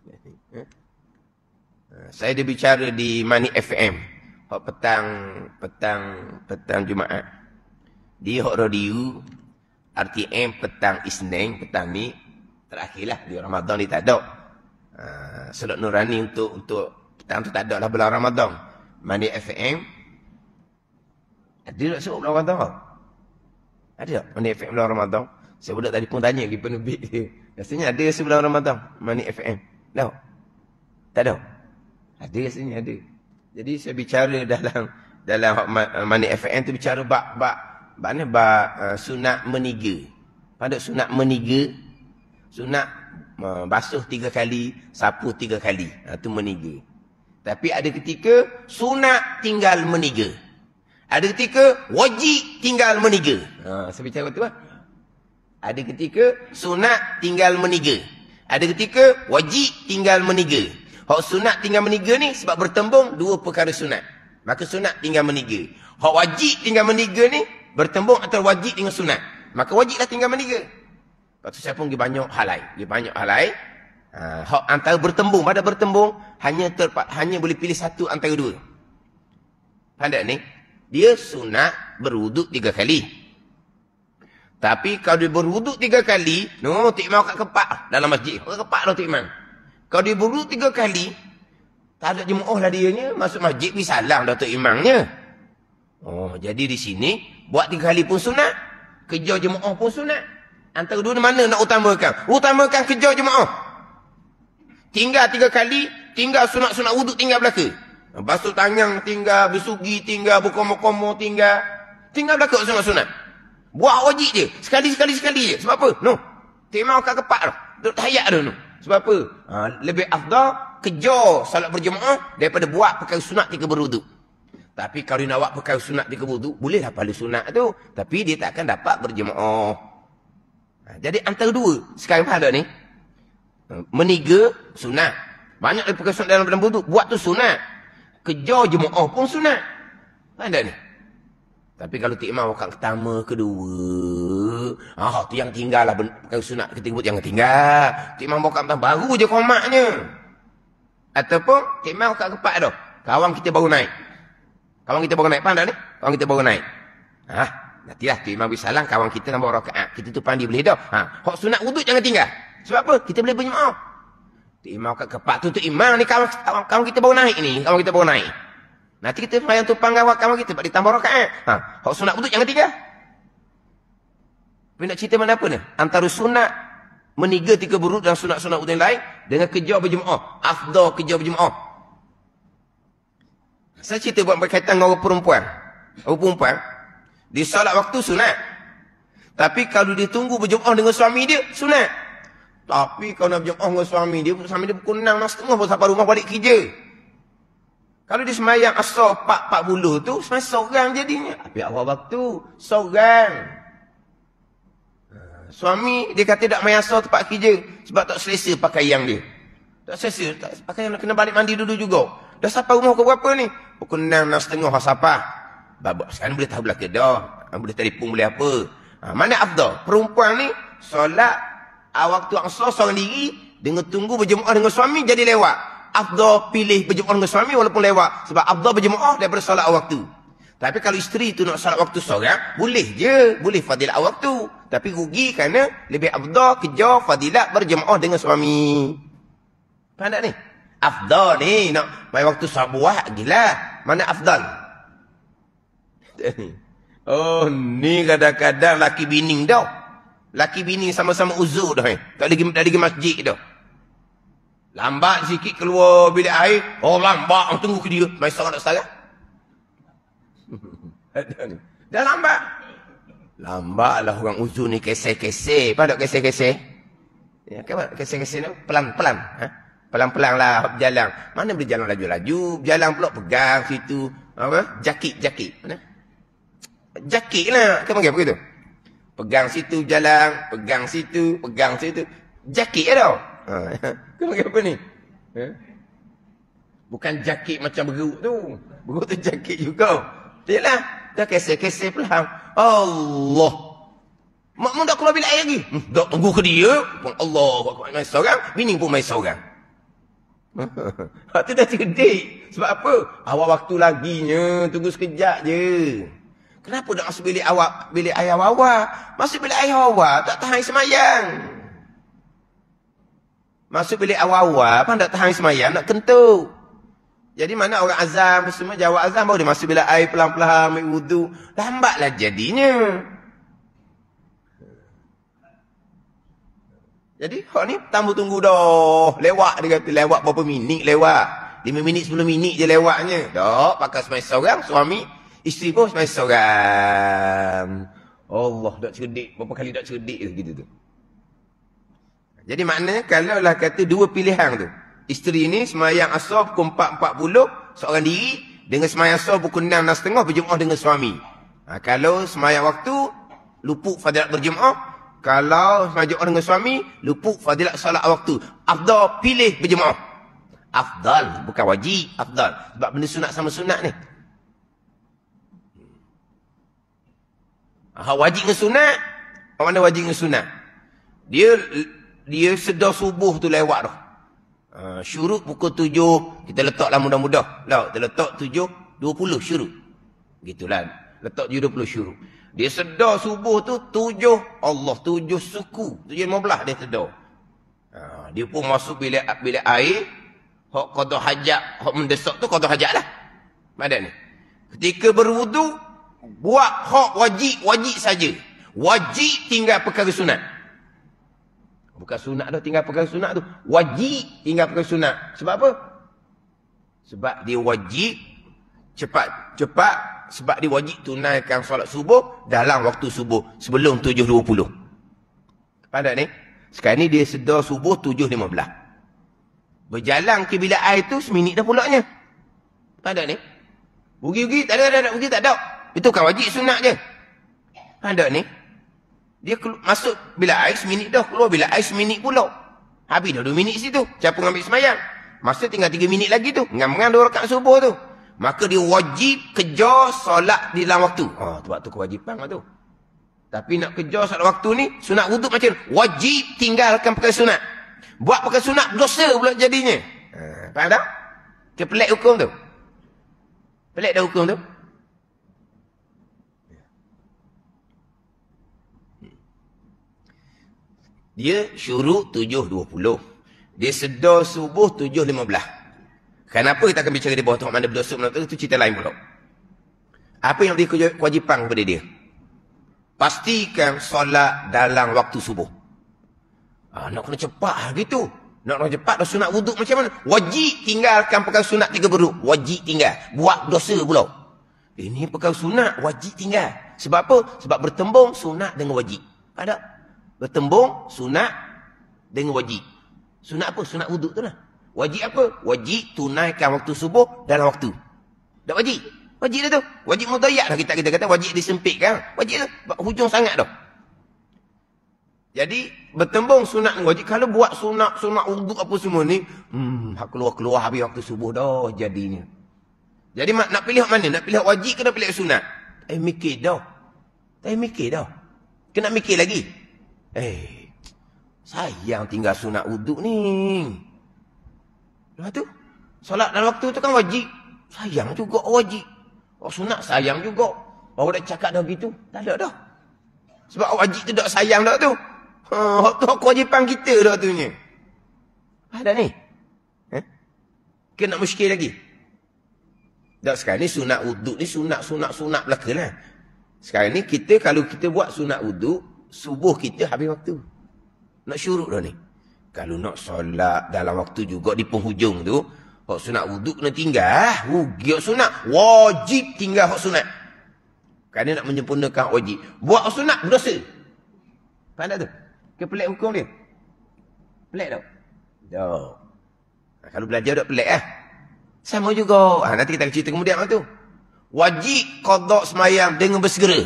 Speaker 1: Ha? Ha, saya dah bicara di Mani FM. Hak petang, petang, petang Jumaat. Di hak radio RTM petang Isnin, petang ni terakhirlah di Ramadan ni tak ada. Ha, selok nurani untuk untuk petang tu tak ada lah bulan Ramadan. Mani FM ada tak sebab bulan Ramadan? Ada tak? Mana efek bulan Ramadan? Saya budak tadi pun tanya lagi penubik dia. Rasanya ada sebelum Ramadan. Mana FM? Tahu? Tak tahu? Ada rasanya ada. Jadi saya bicara dalam dalam mana FM tu bicara bak bak bak ni bak uh, sunat meniga. Pada sunat meniga, sunat uh, basuh tiga kali, sapu tiga kali. Itu ha, uh, meniga. Tapi ada ketika sunat tinggal meniga. Ada ketika wajib tinggal meniga. Ha, saya cakap tu lah. Ada ketika sunat tinggal meniga. Ada ketika wajib tinggal meniga. Hak sunat tinggal meniga ni sebab bertembung dua perkara sunat. Maka sunat tinggal meniga. Hak wajib tinggal meniga ni bertembung antara wajib dengan sunat. Maka wajiblah tinggal meniga. Lepas tu saya pun pergi banyak hal lain. Dia banyak hal lain. Ha, hak antara bertembung. Pada bertembung hanya terpa, hanya boleh pilih satu antara dua. Pandai ni? dia sunat berwuduk tiga kali. Tapi kalau dia berwuduk tiga kali, nombor mahu tikmah kat kepak lah dalam masjid. Kat kepak lah tikmah. Kalau dia berwuduk tiga kali, tak ada jemaah lah dia Masuk masjid, pergi salam dah imamnya. Oh, jadi di sini, buat tiga kali pun sunat. Kerja jemaah pun sunat. Antara dua mana nak utamakan? Utamakan kerja jemaah. Tinggal tiga kali, tinggal sunat-sunat wuduk tinggal belakang. Basuh tangan tinggal, besugi tinggal, bukomo komo tinggal. Tinggal belakang sunat-sunat. Buat wajib dia. Sekali-sekali-sekali je. Sebab apa? No. Tak mahu kau kepak tu. Tak tayak tu. No. Sebab apa? Ha, lebih afdal, kejar salat berjemaah daripada buat pakai sunat tiga beruduk. Tapi kalau nak buat pakai sunat tiga beruduk, bolehlah pakai sunat tu. Tapi dia tak akan dapat berjemaah. Ha, jadi antara dua. Sekarang faham tak ni? Ha, meniga, sunat. Banyak lagi pakai sunat dalam beruduk. Buat tu sunat. Kejar jemaah pun sunat. Ada ni. Tapi kalau tak imam wakil pertama, kedua. Ah, tu yang tinggal lah. Kalau sunat ketiga pun yang tinggal. Tak imam wakil pertama, baru je komaknya. Ataupun tak imam wakil keempat tu. Kawan kita baru naik. Kawan kita baru naik. Faham tak ni? Kawan kita baru naik. Ah, nanti lah tu imam bisalah. Kawan kita nombor rakaat. Kita tu pandi boleh dah. Ha, hak sunat wuduk jangan tinggal. Sebab apa? Kita boleh berjemaah. Tu imam kat kepak tu, tu imam ni kawan, kawan kita baru naik ni. Kawan kita baru naik. Nanti kita semayang tu panggah kawan kita. Sebab ditambah rokat eh. Ha. Hak sunat putus yang ketiga. Tapi cerita mana apa ni? Antara sunat meniga tiga buruk dan sunat-sunat utama lain dengan kerja berjemaah. Afdal kerja berjemaah. Saya cerita buat berkaitan dengan orang perempuan. Orang perempuan. Di salat waktu sunat. Tapi kalau dia tunggu berjemaah dengan suami dia, sunat. Tapi kalau nak berjumpa dengan suami dia, suami dia pukul 6 masa tengah pun sampai rumah balik kerja. Kalau dia semayang asal 40 tu, semayang seorang jadinya. Tapi awal waktu, seorang. Ha, suami dia kata tak main asal tempat kerja sebab tak selesa yang dia. Tak selesa, tak, yang nak kena balik mandi dulu juga. Dah sampai rumah ke berapa ni? Pukul 6, 6 setengah lah sampai. Babak sekarang boleh tahu belakang dah. Boleh telefon boleh apa. Ha, mana Abdul? Perempuan ni solat awak ah, tu angsur seorang diri dengan tunggu berjemaah dengan suami jadi lewat afdal pilih berjemaah dengan suami walaupun lewat sebab afdal berjemaah daripada solat awak tu tapi kalau isteri tu nak solat waktu seorang, boleh je. Boleh fadilat waktu. Tapi rugi kerana lebih abdah kerja fadilat berjemaah dengan suami. Faham tak ni? Afdah ni nak mai waktu sabuah, lah. gila. Mana afdal? Eh, oh, ni kadang-kadang laki bining dah. Laki bini sama-sama uzur dah. Eh. Tak lagi tak lagi masjid dah. Lambat sikit keluar bilik air. Oh lambat. Aku tunggu ke dia. Mari sorak nak sarah. dah lambat. Lambatlah orang uzur ni keseh-keseh. Ya, apa nak keseh-keseh? Ya, keseh-keseh ni pelan-pelan. Ha? Pelan-pelan lah berjalan. Mana boleh jalan laju-laju. Berjalan pula pegang situ. Apa? Jakit-jakit. Mana? Jakit lah. Kau panggil apa itu? Pegang situ jalan, pegang situ, pegang situ. Jakit ya tau. Ha. Ya. Kau apa ni? Ha? Bukan jakit macam beruk tu. Beruk tu jakit juga. Yalah. Dah kesih-kesih pula. Allah. Mak mu dah keluar bilik air lagi. Hmm, dah tunggu ke dia. Pun Allah. Aku main seorang. Bini pun main seorang. Waktu ha, dah cerdik. Sebab apa? Awal waktu laginya. Tunggu sekejap je. Kenapa masuk sebilik awak, bilik ayah wawa? Masuk bilik ayah wawa, tak tahan semayang. Masuk bilik awak wawa, apa tak tahan semayang, nak kentuk. Jadi mana orang azam, semua jawab azam, baru dia masuk bilik air pelan-pelan, ambil wudhu. Lambatlah jadinya. Jadi, kau ni tambah tunggu dah. Lewat dia kata, lewat berapa minit lewat. 5 minit, 10 minit je lewatnya. Dok, pakai semayang seorang, suami. Isteri pun semasa seorang. Allah, tak cerdik. Berapa kali tak cerdik tu, gitu tu. Jadi maknanya kalau lah kata dua pilihan tu. Isteri ni semayang asal pukul 4.40, seorang diri. Dengan semayang asal pukul 6 dan setengah, berjumah dengan suami. Ha, kalau semayang waktu, lupuk fadilat berjumah. Kalau semayang Jum'ah dengan suami, lupuk fadilat salat waktu. Afdal pilih berjumah. Afdal, bukan wajib. Afdal. Sebab benda sunat sama sunat ni. Ha, wajib ke sunat? Mana wajib ke sunat? Dia dia sedar subuh tu lewat tu. Ha, syuruk pukul tujuh. Kita letaklah mudah-mudah. Lah, kita letak tujuh, dua puluh syuruk. Gitulah. Letak tujuh, dua puluh syuruk. Dia sedar subuh tu tujuh Allah, tujuh suku. Tujuh lima belah dia sedar. Ha, dia pun masuk bilik, bilik air. kau kata hajak, hak mendesak tu kata hajak lah. Mana ni? Ketika berwudu buat hak wajib-wajib saja. Wajib tinggal perkara sunat. Bukan sunat dah tinggal perkara sunat tu. Wajib tinggal perkara sunat. Sebab apa? Sebab dia wajib cepat-cepat sebab dia wajib tunaikan solat subuh dalam waktu subuh sebelum 7.20. pada ni, sekarang ni dia sedar subuh 7.15. Berjalan ke bila air tu seminit dah pulaknya. Padahal ni, bugi-bugi tak ada, ada, bugi ada. Bugi, tak ada. Itu kan wajib sunat je. Ada ni. Dia masuk bila air seminit dah. Keluar bila air seminit pula. Habis dah dua minit situ. Siapa ambil semayang. Masa tinggal tiga minit lagi tu. Ngam-ngam 2 rakat subuh tu. Maka dia wajib kejar solat di dalam waktu. Oh, ha, sebab tu kewajipan lah tu. Tapi nak kejar solat waktu ni. Sunat wuduk macam Wajib tinggalkan pakai sunat. Buat pakai sunat dosa pula jadinya. Ha, faham tak? Dia pelik hukum tu. Pelik dah hukum tu. Dia syuruk 7.20. Dia sedar subuh 7.15. Kenapa kita akan bicara di bawah tengok mana berdosa mana itu cerita lain pula. Apa yang dia kewajipan kepada dia? Pastikan solat dalam waktu subuh. Ah, nak kena cepat lah gitu. Nak kena cepat dah sunat wuduk macam mana? Wajib tinggalkan perkara sunat tiga beruk. Wajib tinggal. Buat dosa pula. Ini perkara sunat wajib tinggal. Sebab apa? Sebab bertembung sunat dengan wajib. Ada? bertembung sunat dengan wajib. Sunat apa? Sunat wuduk tu lah. Wajib apa? Wajib tunaikan waktu subuh dalam waktu. Tak wajib? Wajib dah tu. Wajib mudayak lah kita, kita kata. Wajib disempit kan? Wajib tu. Hujung sangat tu. Jadi, bertembung sunat wajib. Kalau buat sunat, sunat wuduk apa semua ni. Hmm, keluar-keluar habis waktu subuh dah jadinya. Jadi nak pilih mana? Nak pilih wajib ke nak pilih sunat? Eh mikir dah. tak mikir dah. Kena mikir lagi. Eh, sayang tinggal sunat uduk ni. Lepas tu, solat dalam waktu tu kan wajib. Sayang juga oh, wajib. Oh sunat sayang juga. Baru dah cakap dah begitu. Tak ada dah. Sebab wajib tu tak sayang dah tu. Ha, tu kewajipan kita dah tu ni. Ada ni. Eh? Kena muskir lagi. Dah sekarang ni sunat uduk ni sunat-sunat-sunat belakang lah. Sekarang ni kita kalau kita buat sunat uduk subuh kita habis waktu. Nak syuruk dah ni. Kalau nak solat dalam waktu juga di penghujung tu, hak sunat wuduk nak tinggal, ah, rugi hak sunat. Wajib tinggal hak sunat. Kerana nak menyempurnakan wajib. Buat hak sunat, berdosa. Faham tak tu? Ke pelik hukum dia? Pelik tak? Tak. Nah, kalau belajar tak pelik lah. Sama juga. Ha, nanti kita cerita kemudian lah tu. Wajib kodok semayang dengan bersegera.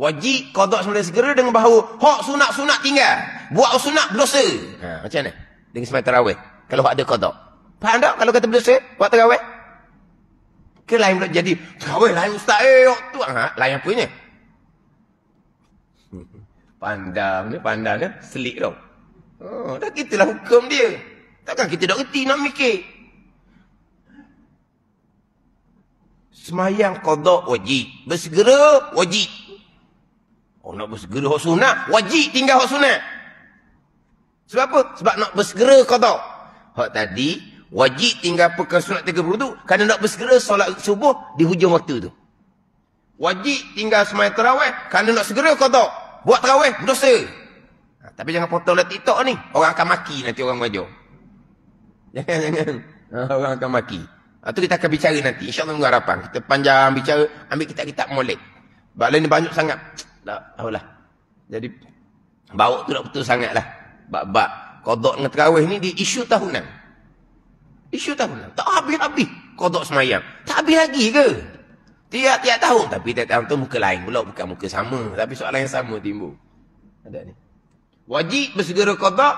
Speaker 1: Wajib kodok semula segera dengan bahawa hak sunat-sunat tinggal. Buat sunat berdosa. Ha, macam mana? Dengan semula terawih. Kalau ada kodok. Faham tak kalau kata berdosa? Buat terawih? Ke lain pula jadi terawih lain ustaz eh. Yuk, tu. Ha, lain apanya? Pandang ni, pandang ni. Selik tau. Oh, dah kitalah hukum dia. Takkan kita tak kerti nak mikir. Semayang kodok wajib. Bersegera wajib. Oh, nak bersegera hak sunat. Wajib tinggal hak sunat. Sebab apa? Sebab nak bersegera kau tahu. Hak tadi, wajib tinggal pekan sunat tiga 30 tu. Kerana nak bersegera solat subuh di hujung waktu tu. Wajib tinggal semayang terawih. Kerana nak segera kau tahu. Buat terawih, berdosa. Ha, tapi jangan potong lah TikTok ni. Orang akan maki nanti orang wajah. Jangan, jangan. Ha, orang akan maki. Itu ha, kita akan bicara nanti. Insya Allah harapan. Kita panjang bicara. Ambil kitab-kitab molek. Sebab lain banyak sangat tak tahulah. Jadi bau tu tak betul sangatlah. Bab-bab kodok dengan terawih ni dia isu tahunan. Isu tahunan. Tak habis-habis kodok semayang. Tak habis lagi ke? Tiap-tiap tahun. Tapi tiap tahun tu muka lain pula. Bukan muka sama. Tapi soalan yang sama timbul. Ada ni. Wajib bersegera kodok.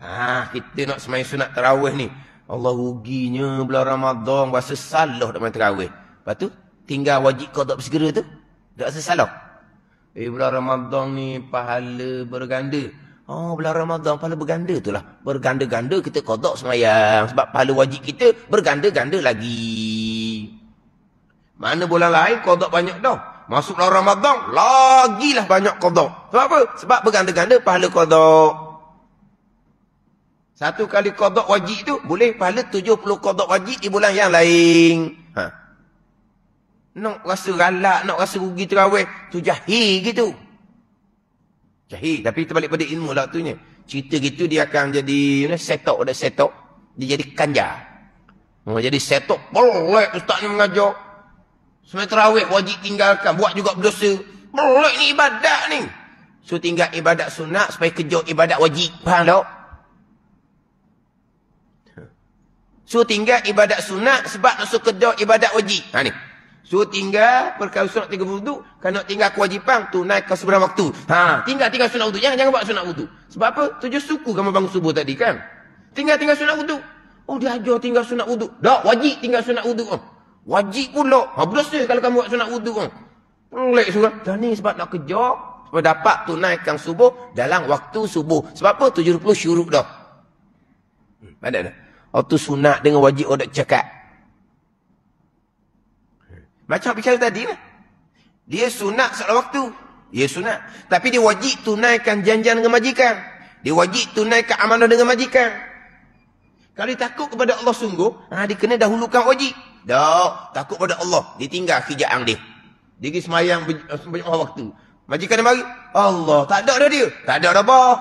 Speaker 1: Ah, kita nak semayang sunat terawih ni. Allah ruginya bulan Ramadan. Rasa salah nak main terawih. Lepas tu tinggal wajib kodok bersegera tu. Tak sesalah. Eh, bulan Ramadan ni pahala berganda. Oh, bulan Ramadan pahala berganda tu lah. Berganda-ganda kita kodok semayang. Sebab pahala wajib kita berganda-ganda lagi. Mana bulan lain kodok banyak dah. Masuklah bulan Ramadan, lagilah banyak kodok. Sebab apa? Sebab berganda-ganda pahala kodok. Satu kali kodok wajib tu, boleh pahala 70 kodok wajib di bulan yang lain. Haa. Nak rasa ralak, nak rasa rugi terawih. Tu jahil gitu. Jahil. Tapi terbalik pada ilmu lah tu ni. Cerita gitu dia akan jadi setok dan setok. Dia jadi kanjar. Oh, jadi setok. boleh. ustaz ni mengajar. Sebenarnya terawih wajib tinggalkan. Buat juga berdosa. Boleh ni ibadat ni. So tinggal ibadat sunat supaya kejar ibadat wajib. Faham tak? So tinggal ibadat sunat sebab nak suka kejar ibadat wajib. Ha ni. So tinggal perkara sunat tiga wudu, kalau tinggal kewajipan tu naik ke sebelah waktu. Ha, tinggal tinggal sunat wudu. Jangan jangan buat sunat wudu. Sebab apa? Tujuh suku kamu bang subuh tadi kan? Tinggal tinggal sunat wudu. Oh dia ajar tinggal sunat wudu. Dak wajib tinggal sunat wudu. Oh. Wajib pula. Ha berdosa kalau kamu buat sunat wudu. Oh. lek surah. Dan ni sebab nak kerja, sebab dapat tunaikan subuh dalam waktu subuh. Sebab apa? 70 syuruk dah. Hmm, ada dah. Oh tu sunat dengan wajib odak oh, cakap. Macam bicara tadi lah. Dia sunat salat waktu. Dia sunat. Tapi dia wajib tunaikan janjian dengan majikan. Dia wajib tunaikan amanah dengan majikan. Kalau dia takut kepada Allah sungguh, ha, dia kena dahulukan wajib. Tak. Takut kepada Allah. Dia tinggal kejaan dia. Dia pergi semayang banyak eh, waktu. Majikan dia mari. Allah. Tak ada dah dia. Tak ada dah bah.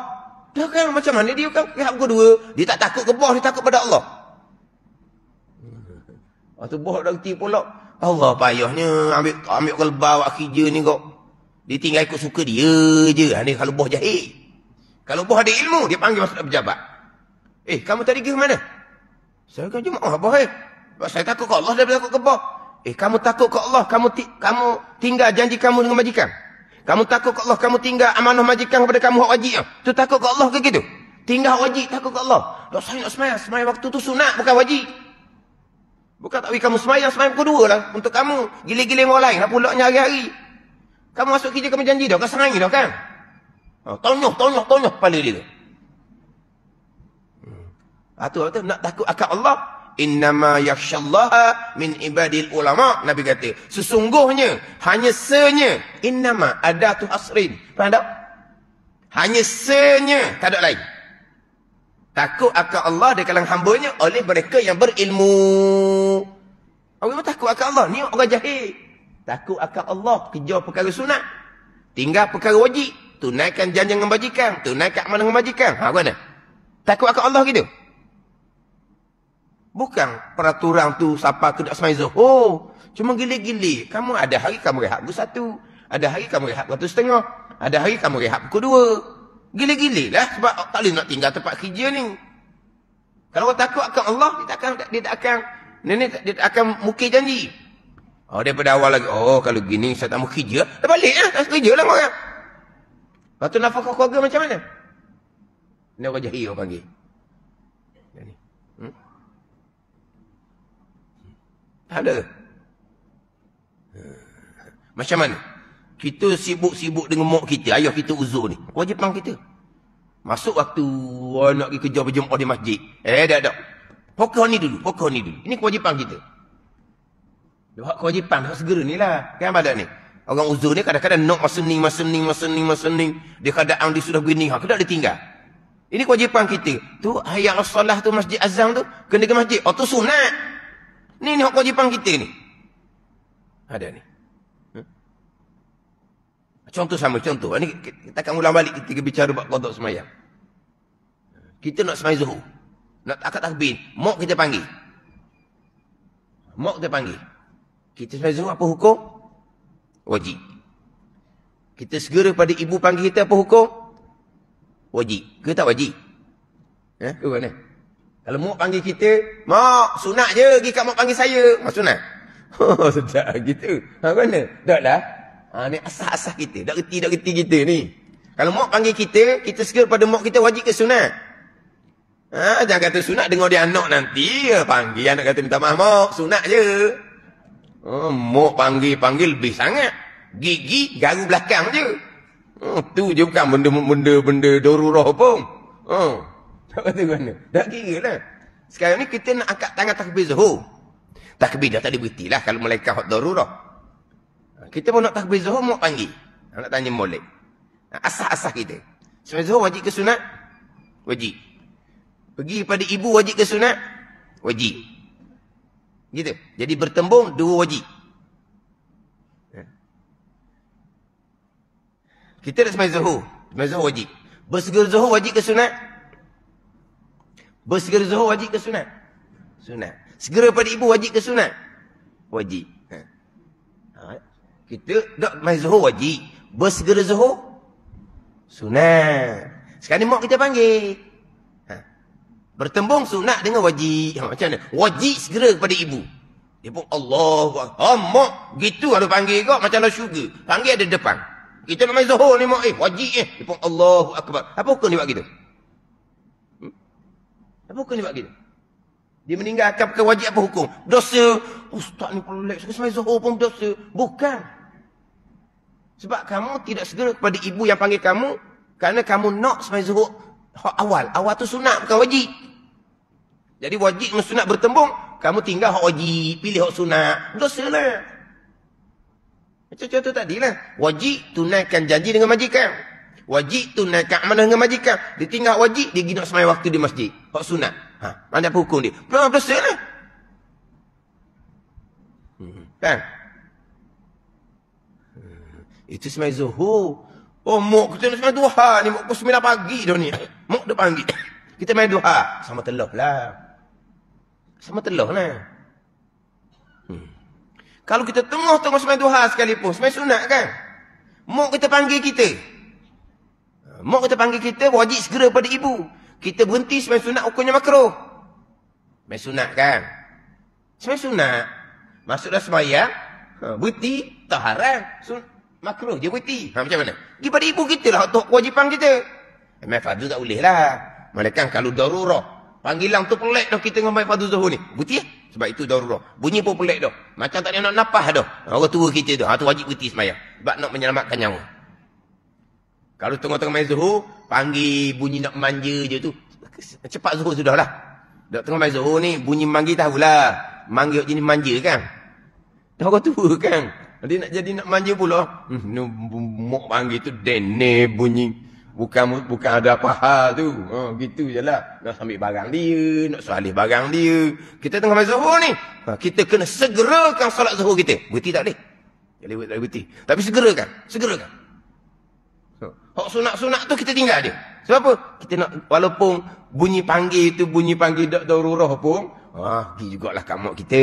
Speaker 1: Dah kan macam mana dia kan. Pihak pukul dua. Dia tak takut ke bah. Dia takut kepada Allah. Waktu bah dah kerti pulak. Allah payahnya ambil ambil kalau bawa kerja ni kok. Dia tinggal ikut suka dia je. Ha, ni kalau bos jahil. Kalau bos ada ilmu, dia panggil masuk pejabat. Eh, kamu tadi pergi mana? Saya kan cuma oh, ah, bos eh. saya takut ke Allah, saya takut ke bos. Eh, kamu takut ke Allah, kamu ti kamu tinggal janji kamu dengan majikan. Kamu takut ke Allah, kamu tinggal amanah majikan kepada kamu hak wajib. Tu takut ke Allah ke gitu? Tinggal wajib, takut ke Allah. Tak saya nak semayang. Semayang waktu tu sunat, bukan wajib. Bukan tak kamu semayang, semayang pukul dua lah. Untuk kamu, giling-giling orang lain. Nak lah pulaknya hari-hari. Kamu masuk kerja, kamu janji dah. Kau serangi dah kan? Oh, tonyuh, tonyuh, tonyuh kepala dia tu. Ha, tu, tu, nak takut akal Allah. Innama yakshallaha min ibadil ulama. Nabi kata, sesungguhnya, hanya senya. Innama adatu hasrin. Faham tak? Hanya senya, tak ada lain. Takut akan Allah di kalangan hambanya oleh mereka yang berilmu. Orang pun takut akan Allah. Ni orang jahil. Takut akan Allah. Kejar perkara sunat. Tinggal perkara wajib. Tunaikan janji dengan majikan. Tunaikan amanah dengan majikan. Ha, mana? Takut akan Allah gitu? Bukan peraturan tu siapa ke tak semai zuhur. Oh, cuma gili-gili. Kamu ada hari kamu rehat pukul satu. Ada hari kamu rehat pukul setengah. Ada hari kamu rehat pukul dua. Gila-gila lah sebab tak boleh nak tinggal tempat kerja ni. Kalau orang takut akan Allah, dia tak akan, dia tak akan, ni, dia tak akan mukir janji. Oh, daripada awal lagi, oh kalau gini saya tak mau kerja, dah balik lah, tak kerja lah orang. Lepas tu nafak keluarga macam mana? Ini orang jahil orang panggil. Hmm? hmm? Macam mana? Kita sibuk-sibuk dengan mak kita. Ayah kita uzur ni. Kewajipan kita. Masuk waktu orang nak pergi kerja berjumpa di masjid. Eh, tak, tak. Pokok ni dulu. Pokok ni dulu. Ini kewajipan kita. Dia buat kewajipan. Dia segera ni lah. Kan pada ni? Orang uzur ni kadang-kadang nak masa ni, masa ni, masa ni, masa ni. Dia keadaan dia sudah begini. Ha, kena dia tinggal. Ini kewajipan kita. Tu ayat as-salah tu masjid azam tu. Kena ke masjid. Oh tu sunat. Ni ni kewajipan kita ni. Ada ni. Contoh sama contoh. Ini kita akan ulang balik ketika bicara buat kodok semayang. Kita nak semayang zuhur. Nak akad takbir. Mok kita panggil. Mok kita panggil. Kita semayang zuhur apa hukum? Wajib. Kita segera pada ibu panggil kita apa hukum? Wajib. Ke tak wajib? Eh, ke mana? Kalau mok panggil kita, mok sunat je pergi kat mok panggil saya. Mok sunat. Oh, sedap gitu. Ha, mana? Tak lah. Ha, ni asah-asah kita. Tak reti, tak reti kita ni. Kalau mak panggil kita, kita segera pada mak kita wajib ke sunat. Ha, jangan kata sunat dengar dia anak nanti. Ya, panggil anak kata minta maaf mak. Sunat je. Oh, mak panggil-panggil lebih sangat. Gigi garu belakang je. Oh, tu je bukan benda-benda dororoh pun. Oh, tak kata mana. Tak kira lah. Sekarang ni kita nak angkat tangan takbir zuhur. Takbir dah tadi berhenti lah kalau malaikat darurah. Kita pun nak takbir zuhur, mau panggil. Nak tanya molek. Asah-asah kita. Sebab zuhur wajib ke sunat? Wajib. Pergi pada ibu wajib ke sunat? Wajib. Gitu. Jadi bertembung, dua wajib. Ha. Kita nak sembahyang zuhur. Sembahyang zuhur wajib. Bersegera zuhur wajib ke sunat? Bersegera zuhur wajib ke sunat? Sunat. Segera pada ibu wajib ke sunat? Wajib. Kita nak main zuhur wajib. Bersegera zuhur. Sunat. Sekarang ni mak kita panggil. Ha. Bertembung sunat dengan wajib. Ha, macam mana? Wajib segera kepada ibu. Dia pun Allah. oh mak. Gitu ada panggil kau. Macam lah sugar. Panggil ada depan. Kita nak main zuhur ni mak. Eh, wajib eh. Dia pun Allahu Apa hukum dia buat gitu? Hmm? Apa hukum dia buat gitu? Dia meninggalkan bukan wajib apa hukum? Dosa. Ustaz ni perlu lek. Sekarang main zuhur pun dosa. Bukan. Sebab kamu tidak segera kepada ibu yang panggil kamu. Kerana kamu nak sampai zuhur awal. Awal tu sunat bukan wajib. Jadi wajib dengan sunat bertembung. Kamu tinggal hak wajib. Pilih hak sunat. Dosa lah. Macam contoh tadi lah. Wajib tunaikan janji dengan majikan. Wajib tunaikan amanah dengan majikan. Dia tinggal wajib. Dia pergi semai waktu di masjid. Hak sunat. Ha, mana apa hukum dia? Pelan-pelan dosa lah. Hmm. Kan? Itu semai zuhur. Oh, muk kita nak semai duha ni. muk pukul sembilan pagi dah ni. Mok dah panggil. kita main duha. Sama telah lah. Sama telah lah. Hmm. Kalau kita tengah-tengah semai duha sekalipun. Semai sunat kan? Muk kita panggil kita. Muk kita panggil kita wajib segera pada ibu. Kita berhenti semai sunat ukurnya makro. Semai sunat kan? Semai sunat. Maksudlah semayang. Ha, berhenti. Tak haram. Sunat makruh je kuiti. Ha, macam mana? Daripada ibu kita lah untuk kewajipan kita. Amal fardu tak boleh lah. Malaikan kalau darurah. Panggilan tu pelik dah kita ngomong fardu zuhur ni. Kuiti eh? Lah. Sebab itu darurah. Bunyi pun pelik dah. Macam tak ada nak napah dah. Orang tua kita tu. Ha, tu wajib kuiti semayang. Sebab nak menyelamatkan nyawa. Kalau tengah-tengah main zuhur, panggil bunyi nak manja je tu. Cepat zuhur sudah lah. Dok tengah main zuhur ni, bunyi manggil tahulah. Manggil jenis manja kan. Dah orang tua kan. Dia nak jadi nak manja pula. Hmm, mok panggil tu dene bunyi. Bukan bukan ada apa hal tu. Ha, oh, gitu jelah. Nak ambil barang dia, nak salih barang dia. Kita tengah main zuhur ni. Ha, kita kena segerakan solat zuhur kita. Berhenti tak boleh. Tak boleh, tak boleh Tapi segerakan. Segerakan. Oh sunat-sunat tu kita tinggal dia. Sebab apa? Kita nak, walaupun bunyi panggil tu bunyi panggil dok darurah pun, ah, pergi jugalah kat mak kita.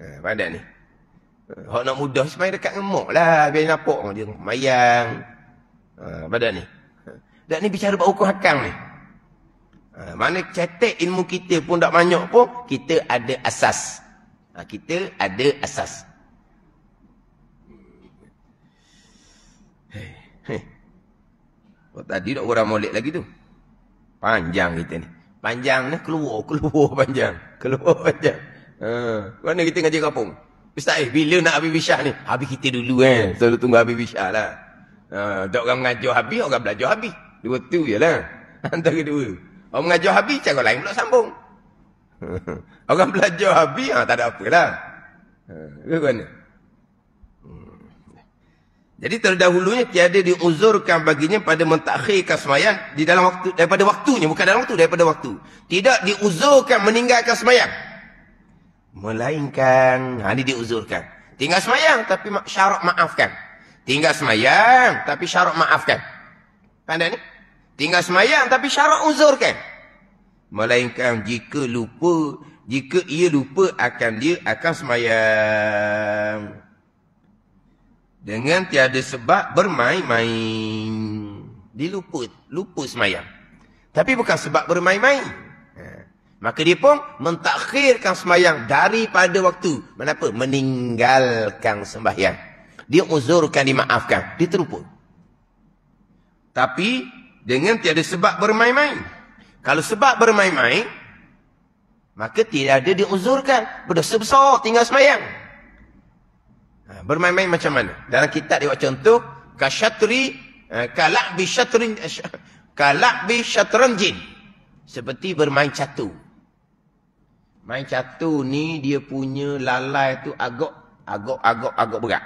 Speaker 1: Eh, ni. Hak nak mudah semai dekat dengan mak lah. Biar nampak dia mayang. Ha, badan ni. Dan ni bicara buat hukum hakang ni. Ha, mana cetek ilmu kita pun tak banyak pun. Kita ada asas. Ha, kita ada asas. Hei. tadi tak orang molek lagi tu. Panjang kita ni. Panjang ni keluar. Keluar panjang. Keluar panjang. Ha. Mana kita ngaji kapung? Ustaz eh, bila nak habis bisyah ni? Habis kita dulu kan. Eh. Selalu tunggu habis bisyah lah. Ha, uh, orang mengajar habis, orang belajar habis. Dua tu je lah. Antara dua. Orang mengajar habis, cara lain pula sambung. orang belajar habis, ha, tak ada apa lah. Ha, ke mana? Hmm. Jadi terdahulunya tiada diuzurkan baginya pada mentakhirkan semayang di dalam waktu daripada waktunya bukan dalam waktu daripada waktu. Tidak diuzurkan meninggalkan semayang. Melainkan. Ha, ini diuzurkan. Tinggal semayang tapi syarat maafkan. Tinggal semayang tapi syarat maafkan. Pandai ni? Tinggal semayang tapi syarat uzurkan. Melainkan jika lupa, jika ia lupa akan dia akan semayang. Dengan tiada sebab bermain-main. Dia lupa, lupa semayang. Tapi bukan sebab bermain-main. Maka dia pun mentakhirkan sembahyang daripada waktu. Kenapa? Meninggalkan sembahyang. Dia uzurkan, dimaafkan. Dia terluput. Tapi dengan tiada sebab bermain-main. Kalau sebab bermain-main, maka tidak ada diuzurkan. Berdosa besar tinggal sembahyang. Ha, bermain-main macam mana? Dalam kitab dia buat contoh, Kasyatri, ha, Kalakbi eh, Syatranjin. Seperti bermain catur. Main catur ni dia punya lalai tu agak agak agak agak berat.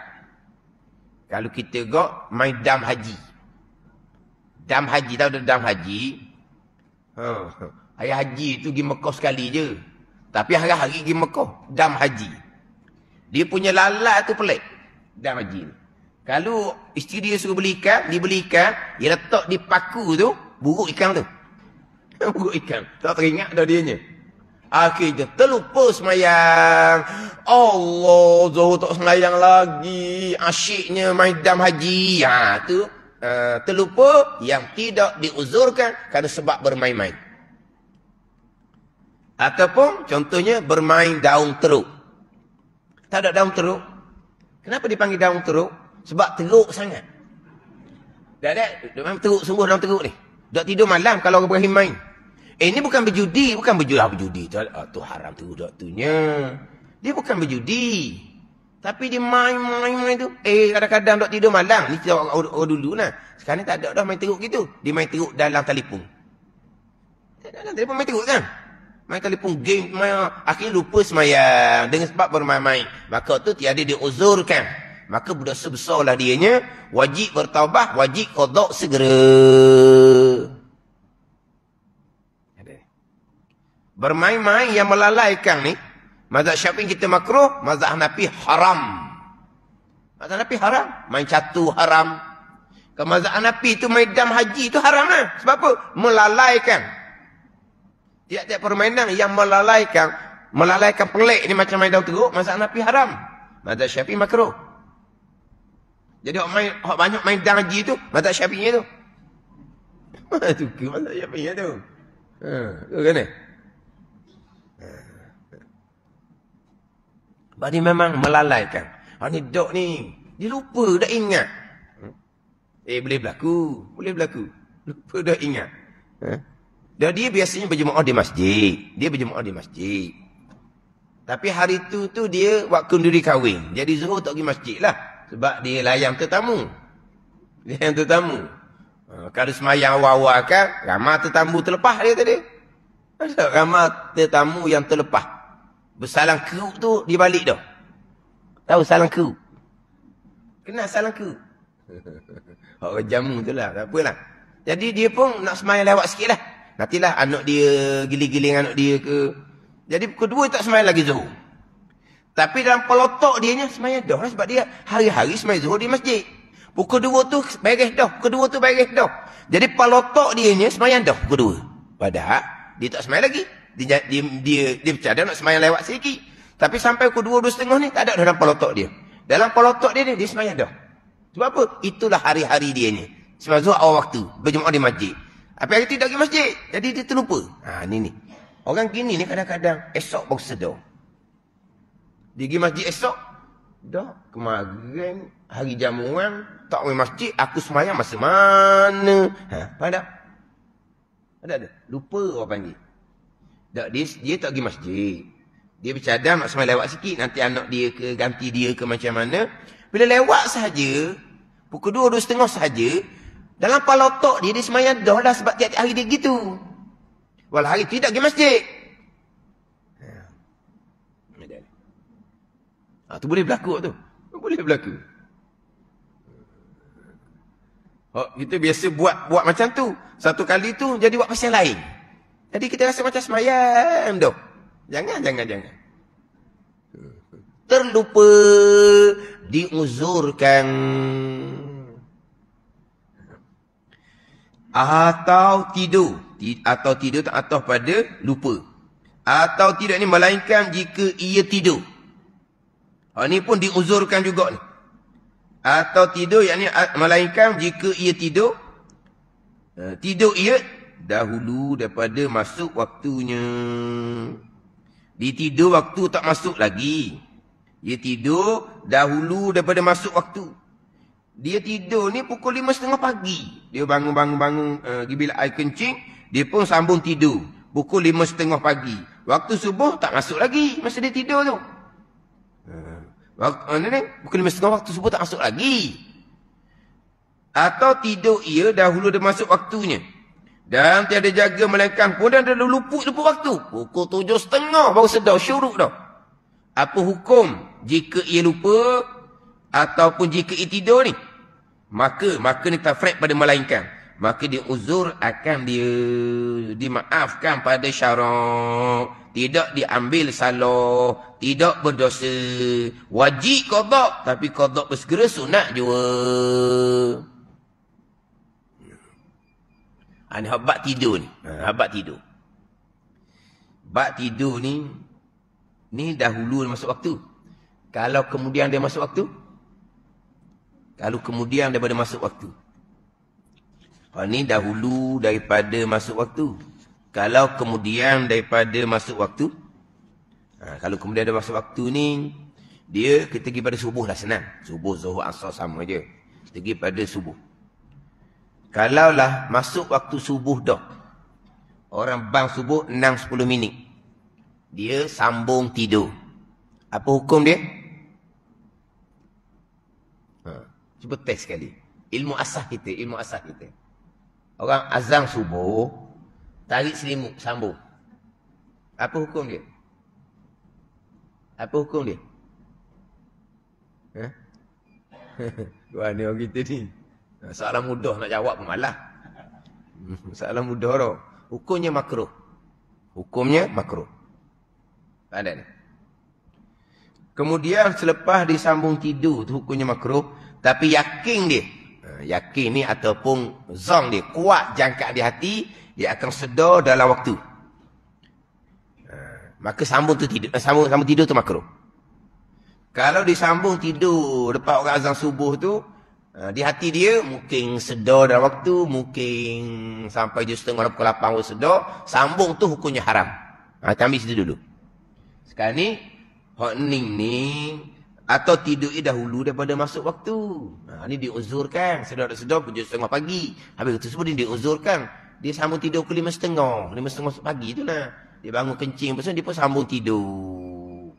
Speaker 1: Kalau kita gok main dam haji. Dam haji tahu tak dam haji? Oh, ha. Ayah haji tu pergi Mekah sekali je. Tapi hari-hari pergi Mekah dam haji. Dia punya lalai tu pelik. Dam haji. Kalau isteri dia suruh beli ikan, dia beli ikan, dia letak di paku tu, buruk ikan tu. buruk ikan. Tak teringat dah dianya. Akhirnya terlupa semayang. Allah zuhur tak semayang lagi. Asyiknya main dam haji. Ha, tu uh, terlupa yang tidak diuzurkan kerana sebab bermain-main. Ataupun contohnya bermain daun teruk. Tak ada daun teruk. Kenapa dipanggil daun teruk? Sebab teruk sangat. Dah ada? Memang teruk sungguh daun teruk ni. Tak tidur malam kalau orang berakhir main. Eh, ini bukan berjudi. Bukan berjudi. Ah, berjudi. Tu, ah, tu haram tu waktunya. Dia bukan berjudi. Tapi dia main, main, main tu. Eh, kadang-kadang dok tidur malam. Ni cakap orang, orang dulu lah. Sekarang tak ada dah main teruk gitu. Dia main teruk dalam telefon. Dalam telefon main teruk kan? Main telefon game, main. Akhirnya lupa semayang. Dengan sebab bermain-main. Maka tu tiada dia uzurkan. Maka budak sebesarlah dianya. Wajib bertawabah, wajib kodok segera. Bermain-main yang melalaikan ni. Mazhab syafi'i kita makruh. Mazhab hanafi haram. Mazhab hanafi haram. Main catu haram. Kalau mazhab hanafi tu main dam haji tu haram lah. Sebab apa? Melalaikan. Tiap-tiap permainan yang melalaikan. Melalaikan pelik ni macam main daun teruk. Mazhab hanafi haram. Mazhab syafi'i makruh. Jadi orang, main, orang banyak main dam haji tu. Mazhab syafi'i tu. Mazhab syafi'i tu. Ha, tu kan? Ha. Berarti memang melalaikan. Ha ni dok ni. Dia lupa dah ingat. Hmm? Eh boleh berlaku. Boleh berlaku. Lupa dah ingat. Ha? Eh? Dan dia biasanya berjemaah di masjid. Dia berjemaah di masjid. Tapi hari tu tu dia waktu diri kahwin. Jadi Zuhur tak pergi masjid lah. Sebab dia layang tetamu. Dia yang tetamu. Ah, kalau semayang awal-awal kan, ramah tetamu terlepas dia tadi. Ramah tetamu yang terlepas. Bersalang keruk tu, dia balik dah. Tahu salang keruk? Kenal salang keruk? Orang jamu tu lah, tak apalah. Jadi dia pun nak semayang lewat sikit lah. Nantilah anak dia, giling-giling anak dia ke. Jadi pukul dua tak semayang lagi zuhur. Tapi dalam pelotok dia ni semayang dah lah. Sebab dia hari-hari semayang zuhur di masjid. Pukul dua tu beres dah. Pukul dua tu beres dah. Jadi pelotok dia ni semayang dah pukul dua. Padahal dia tak semayang lagi dia dia dia, dia percaya nak sembahyang lewat sikit. Tapi sampai ke dua, dua setengah ni, tak ada dalam pelotok dia. Dalam pelotok dia ni, dia semayang dah. Sebab apa? Itulah hari-hari dia ni. Sebab zuhak awal waktu. Berjumpa di masjid. Tapi hari tidak pergi masjid. Jadi dia terlupa. Ha, ni ni. Orang kini ni kadang-kadang esok baru sedar. Dia pergi masjid esok. Dah kemarin hari jamuan. Tak pergi masjid. Aku semayang masa mana. Ha, faham Ada ada. Lupa orang panggil. Dak dia, dia tak pergi masjid. Dia bercadang nak semai lewat sikit nanti anak dia ke ganti dia ke macam mana. Bila lewat saja pukul dua, dua setengah saja dalam palotok dia, dia semayang dah lah sebab tiap-tiap hari dia gitu. Walau hari tidak pergi masjid. Ya. Ha, tu boleh berlaku tu. Boleh berlaku. Oh, kita biasa buat buat macam tu. Satu kali tu jadi buat pasal lain. Jadi kita rasa macam semayang tu. Jangan, jangan, jangan. Terlupa diuzurkan. Atau tidur. Atau tidur tak atas pada lupa. Atau tidak ni melainkan jika ia tidur. Oh, ni pun diuzurkan juga ni. Atau tidur yang ni melainkan jika ia tidur. Ha, tidur ia dahulu daripada masuk waktunya. Dia tidur waktu tak masuk lagi. Dia tidur dahulu daripada masuk waktu. Dia tidur ni pukul lima setengah pagi. Dia bangun-bangun-bangun eh, pergi uh, bilik air kencing. Dia pun sambung tidur. Pukul lima setengah pagi. Waktu subuh tak masuk lagi masa dia tidur tu. Eh, waktu, uh, eh, pukul lima setengah waktu subuh tak masuk lagi. Atau tidur ia dahulu dia masuk waktunya. Dan tiada jaga melainkan pun dan dia luput-luput waktu. Pukul tujuh setengah baru sedar syuruk dah. Apa hukum jika ia lupa ataupun jika ia tidur ni? Maka, maka ni tafret pada melainkan. Maka dia uzur akan dia dimaafkan pada syarat. Tidak diambil salah. Tidak berdosa. Wajib kodok. Tapi kodok bersegera sunat juga. Ini ah, bab tidur ni. Ha, ah, bab tidur. Bab tidur ni, ni dahulu masuk waktu. Kalau kemudian dia masuk waktu, kalau kemudian daripada masuk waktu. Ha, ni dahulu daripada masuk waktu. Kalau kemudian daripada masuk waktu, ha, kalau kemudian daripada masuk waktu ni, dia kita pergi pada subuh lah senang. Subuh, zuhur, asal sama je. Kita pergi pada subuh. Kalaulah masuk waktu subuh dah. Orang bang subuh 6-10 minit. Dia sambung tidur. Apa hukum dia? Ha. Cuba test sekali. Ilmu asah kita. ilmu asah kita. Orang azam subuh, tarik selimut, sambung. Apa hukum dia? Apa hukum dia? Ha? Kau aneh orang kita ni. Soalan mudah nak jawab pun malah. Soalan mudah tu. Hukumnya makruh. Hukumnya makro. Tak ada ni. Kemudian selepas disambung tidur tu hukumnya makruh. Tapi yakin dia. Ha, yakin ni ataupun zong dia. Kuat jangka di hati. Dia akan sedar dalam waktu. Ha, maka sambung tu tidur. Sambung, sambung tidur tu makro. Kalau disambung tidur depan orang azan subuh tu. Eh, di hati dia mungkin sedar dalam waktu mungkin sampai je setengah pukul 8 pun sedar sambung tu hukumnya haram ha, kita ambil situ dulu sekarang ni hening ni atau tidur dahulu daripada masuk waktu ha, ni diuzurkan sedar-sedar pukul setengah pagi habis itu semua ni diuzurkan dia sambung tidur pukul 5 setengah 5 setengah pagi tu lah dia bangun kencing pasal dia pun sambung tidur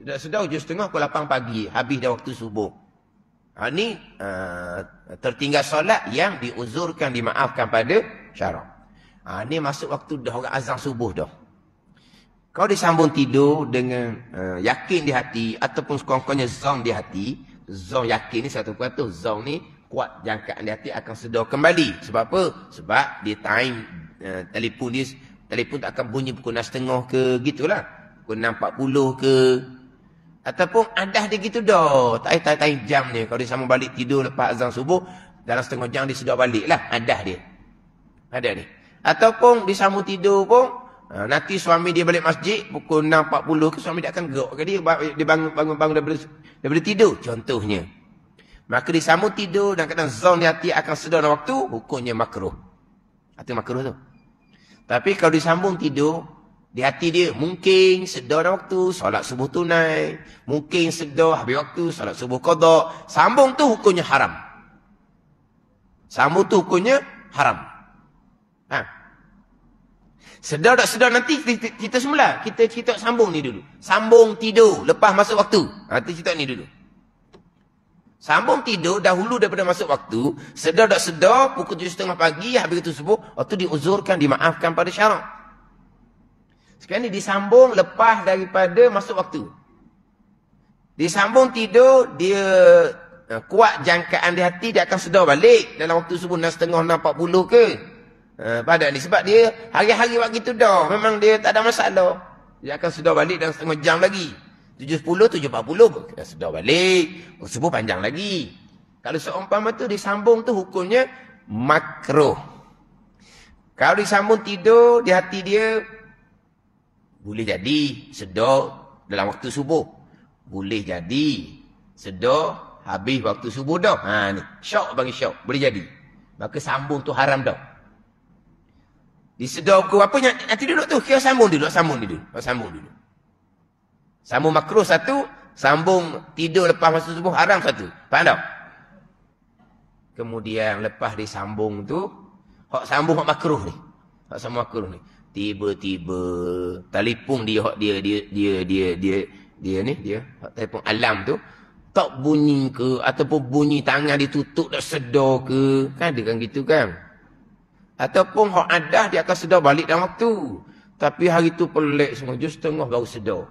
Speaker 1: sedar-sedar pukul setengah pukul 8 pagi habis dah waktu subuh ini ha, uh, ha, tertinggal solat yang diuzurkan, dimaafkan pada syarak. Uh, ha, ini masuk waktu dah orang azan subuh dah. Kau disambung tidur dengan uh, yakin di hati ataupun sekurang-kurangnya zon di hati. Zon yakin ni satu kuat tu. Zon ni kuat jangkaan di hati akan sedar kembali. Sebab apa? Sebab di time uh, telefon ni, telefon tak akan bunyi pukul 6.30 ke gitulah. Pukul 6.40 ke Ataupun adah dia gitu dah. Tak tai-tai jam dia. Kalau dia sama balik tidur lepas azan subuh. Dalam setengah jam dia sudah balik lah. Adah dia. Adah dia. Ataupun dia sama tidur pun. Ha, nanti suami dia balik masjid. Pukul 6.40 ke suami dia akan gerak ke dia. Dia bangun-bangun daripada, daripada tidur. Contohnya. Maka dia sama tidur. Dan kadang zon di hati akan sedar waktu. Hukumnya makruh. Atau makruh tu. Tapi kalau disambung tidur. Di hati dia mungkin sedar dalam waktu solat subuh tunai. Mungkin sedar habis waktu solat subuh kodok. Sambung tu hukumnya haram. Sambung tu hukumnya haram. Ha. Sedar tak sedar nanti kita, kita semula. Kita cerita sambung ni dulu. Sambung tidur lepas masuk waktu. Nanti ha, cerita ni dulu. Sambung tidur dahulu daripada masuk waktu. Sedar tak sedar pukul 7.30 pagi habis itu subuh. Waktu diuzurkan, dimaafkan pada syarat. Sekarang ni disambung lepas daripada masuk waktu. Disambung tidur, dia uh, kuat jangkaan di hati, dia akan sedar balik dalam waktu subuh setengah 6.30, puluh ke. Uh, eh, padahal ni sebab dia hari-hari waktu itu dah. Memang dia tak ada masalah. Dia akan sedar balik dalam setengah jam lagi. tujuh 7.10, 7.40 kena sedar balik. Waktu oh, subuh panjang lagi. Kalau seumpama tu disambung tu hukumnya makro. Kalau disambung tidur di hati dia boleh jadi sedar dalam waktu subuh. Boleh jadi sedar habis waktu subuh dah. Ha ni, syok bagi syok. Boleh jadi. Maka sambung tu haram dah. Di sedar ke apa nanti duduk tu, kira sambung dulu, sambung dulu. sambung dulu. Sambung makruh satu, sambung tidur lepas waktu subuh haram satu. Faham tak? Kemudian lepas disambung tu, hak sambung hak makruh ni. Hak sambung makruh ni tiba-tiba telefon dia hak dia dia dia dia dia dia ni dia hak telefon alam tu tak bunyi ke ataupun bunyi tangan ditutup dah sedar ke kan dia kan gitu kan ataupun hak ada dia akan sedar balik dalam waktu tapi hari tu pelik semua jus tengah baru sedar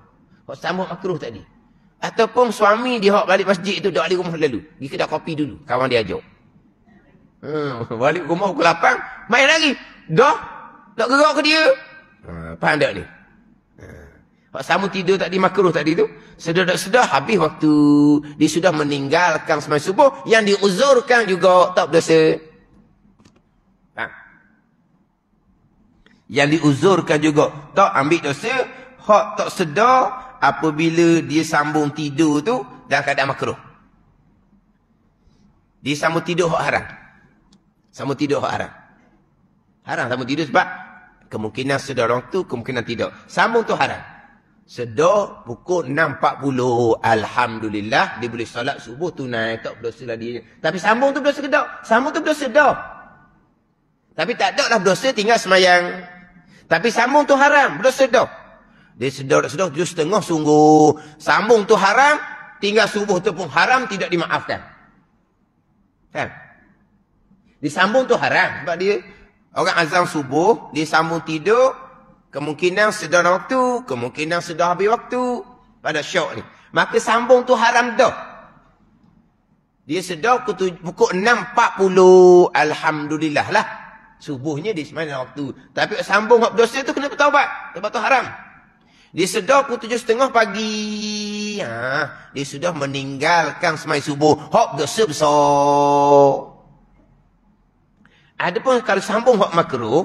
Speaker 1: hak sama makruh tadi ataupun suami dia hak balik masjid tu dak di rumah lalu pergi kedai kopi dulu kawan dia ajak hmm, balik rumah pukul 8 main lagi dah tak gerak ke dia? Ha, ah, faham tak ni? Ha. Pak ha. Samu tidur tadi makruh tadi tu. Sedar tak sedar habis waktu dia sudah meninggalkan semalam subuh yang diuzurkan juga tak berdosa. Ha. Yang diuzurkan juga tak ambil dosa, hak tak sedar apabila dia sambung tidur tu dan keadaan makruh. Dia sambung tidur hak haram. Sambung tidur hak haram. Haram sambung tidur sebab Kemungkinan sedar tu kemungkinan tidak. Sambung tu haram. Sedar pukul 6.40. Alhamdulillah. Dia boleh solat subuh tunai. Tak berdosa lah dia. Tapi sambung tu berdosa ke tak? Sambung tu berdosa dah. Tapi tak ada lah berdosa tinggal semayang. Tapi sambung tu haram. Berdosa dah. Dia sedar tak sedar. Dia setengah sungguh. Sambung tu haram. Tinggal subuh tu pun haram. Tidak dimaafkan. Kan? Disambung tu haram. Sebab dia Orang azan subuh, dia sambung tidur. Kemungkinan sudah ada waktu. Kemungkinan sudah habis waktu. Pada syok ni. Maka sambung tu haram dah. Dia sedar pukul 6.40. Alhamdulillah lah. Subuhnya dia semain waktu. Tapi sambung waktu dosa tu kena bertawabat. Sebab tu haram. Dia sedar pukul 7.30 pagi. Ha, dia sudah meninggalkan semain subuh. Hop dosa besok. Adapun kalau sambung hak makruh,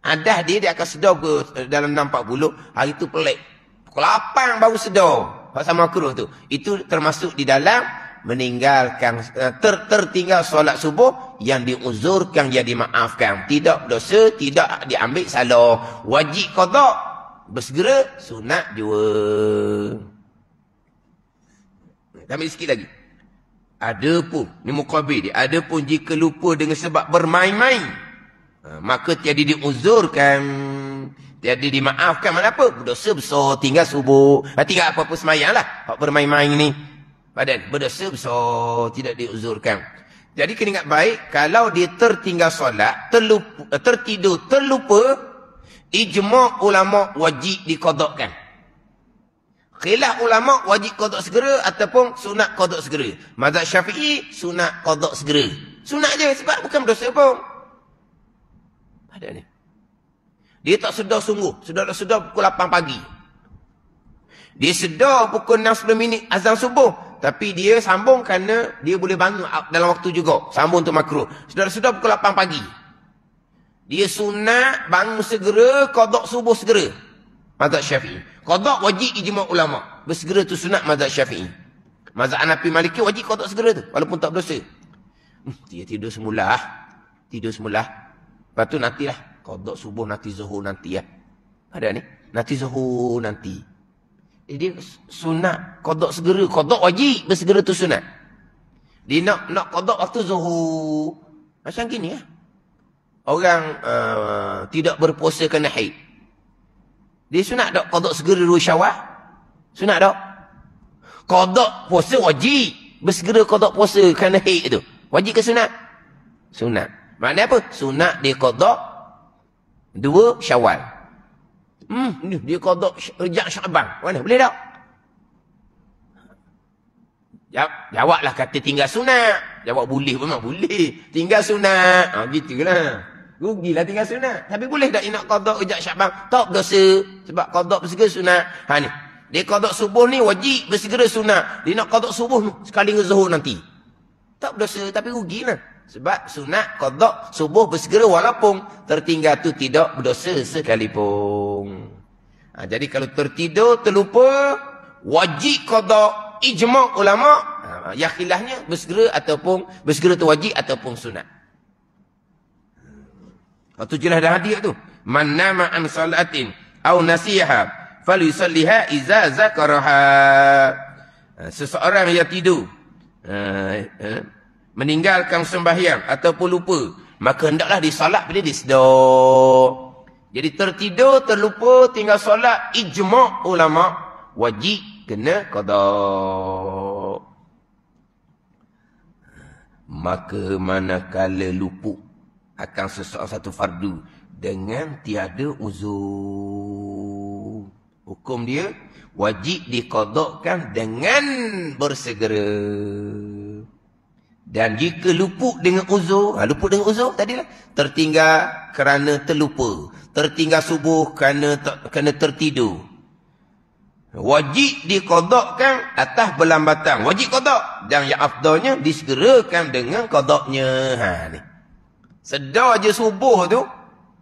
Speaker 1: ada dia dia akan sedar ke eh, dalam 640, hari tu pelik. Pukul 8 baru sedar hak sama makruh tu. Itu termasuk di dalam meninggalkan eh, ter, tertinggal solat subuh yang diuzurkan jadi maafkan. Tidak dosa, tidak diambil salah. Wajib qada bersegera sunat dua. Kami sikit lagi. Ada pun ni mukabil dia. pun jika lupa dengan sebab bermain-main, ha, maka tiada diuzurkan, tiada dimaafkan mana apa? Berdosa besar tinggal subuh. Ha, tinggal apa-apa sembahyanglah. Hak bermain-main ni. Padahal berdosa besar tidak diuzurkan. Jadi kena ingat baik kalau dia tertinggal solat, terlupa, tertidur, terlupa, ijma ulama wajib dikodokkan. Khilaf ulama wajib kodok segera ataupun sunat kodok segera. Mazhab syafi'i sunat kodok segera. Sunat je sebab bukan dosa pun. Ada ni. Dia tak sedar sungguh. Sedar-sedar pukul 8 pagi. Dia sedar pukul 6-10 minit azan subuh. Tapi dia sambung kerana dia boleh bangun dalam waktu juga. Sambung untuk makro. Sedar-sedar pukul 8 pagi. Dia sunat bangun segera, kodok subuh segera mazhab syafi'i. Kodok wajib ijma ulama. Bersegera tu sunat mazhab syafi'i. Mazhab Anafi Maliki wajib kodok segera tu. Walaupun tak berdosa. Hmm, dia tidur semula. Tidur semula. Lepas tu nantilah. Kodok subuh nanti zuhur nanti ya. Ada ni? Nanti zuhur nanti. Jadi eh, sunat kodok segera. Kodok wajib bersegera tu sunat. Dia nak, nak kodok waktu zuhur. Macam gini ya. Orang uh, tidak berpuasa kena haid. Dia sunat tak kodok segera dua syawal? Sunat tak? Kodok puasa wajib. Bersegera kodok puasa kerana haid tu. Wajib ke sunat? Sunat. Maknanya apa? Sunat dia kodok dua syawal. Hmm, dia kodok rejak syaban. Mana? Boleh tak? Jawab, jawablah kata tinggal sunat. Jawab boleh memang boleh. Tinggal sunat. Ha, gitu lah. Rugilah tinggal sunat. Tapi boleh tak nak kodok ujak syabang? Tak dosa. Sebab kodok bersegera sunat. Ha ni. Dia kodok subuh ni wajib bersegera sunat. Dia nak kodok subuh sekali dengan zuhur nanti. Tak dosa tapi rugilah. Sebab sunat kodok subuh bersegera walaupun tertinggal tu tidak berdosa sekalipun. Ha, jadi kalau tertidur, terlupa, wajib kodok ijma' ulama' ha, yakhilahnya bersegera ataupun bersegera tu wajib ataupun sunat. Atau jelas dah hadiah tu. Man nama an salatin. Au nasiha. Fali salliha iza zakaraha. Ha, seseorang yang tidur. Ha, ha, meninggalkan sembahyang. Ataupun lupa. Maka hendaklah disalat bila disedok. Jadi tertidur, terlupa, tinggal solat. Ijma' ulama' wajib kena kodok. Maka manakala luput akan sesuatu satu fardu dengan tiada uzur. Hukum dia wajib dikodokkan dengan bersegera. Dan jika luput dengan uzur, ha, luput dengan uzur tadilah, tertinggal kerana terlupa, tertinggal subuh kerana kerana tertidur. Wajib dikodokkan atas belambatan. Wajib kodok. Dan yang afdolnya disegerakan dengan kodoknya. Ha, ni. Sedar je subuh tu,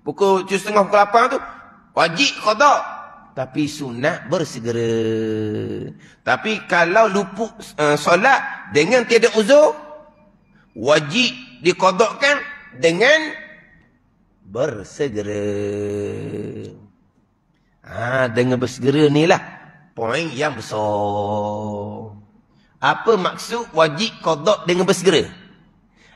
Speaker 1: pukul tujuh setengah pukul lapan tu, wajib kata. Tapi sunat bersegera. Tapi kalau lupuk uh, solat dengan tiada uzur, wajib dikodokkan dengan bersegera. Ha, dengan bersegera ni lah. Poin yang besar. Apa maksud wajib kodok dengan bersegera?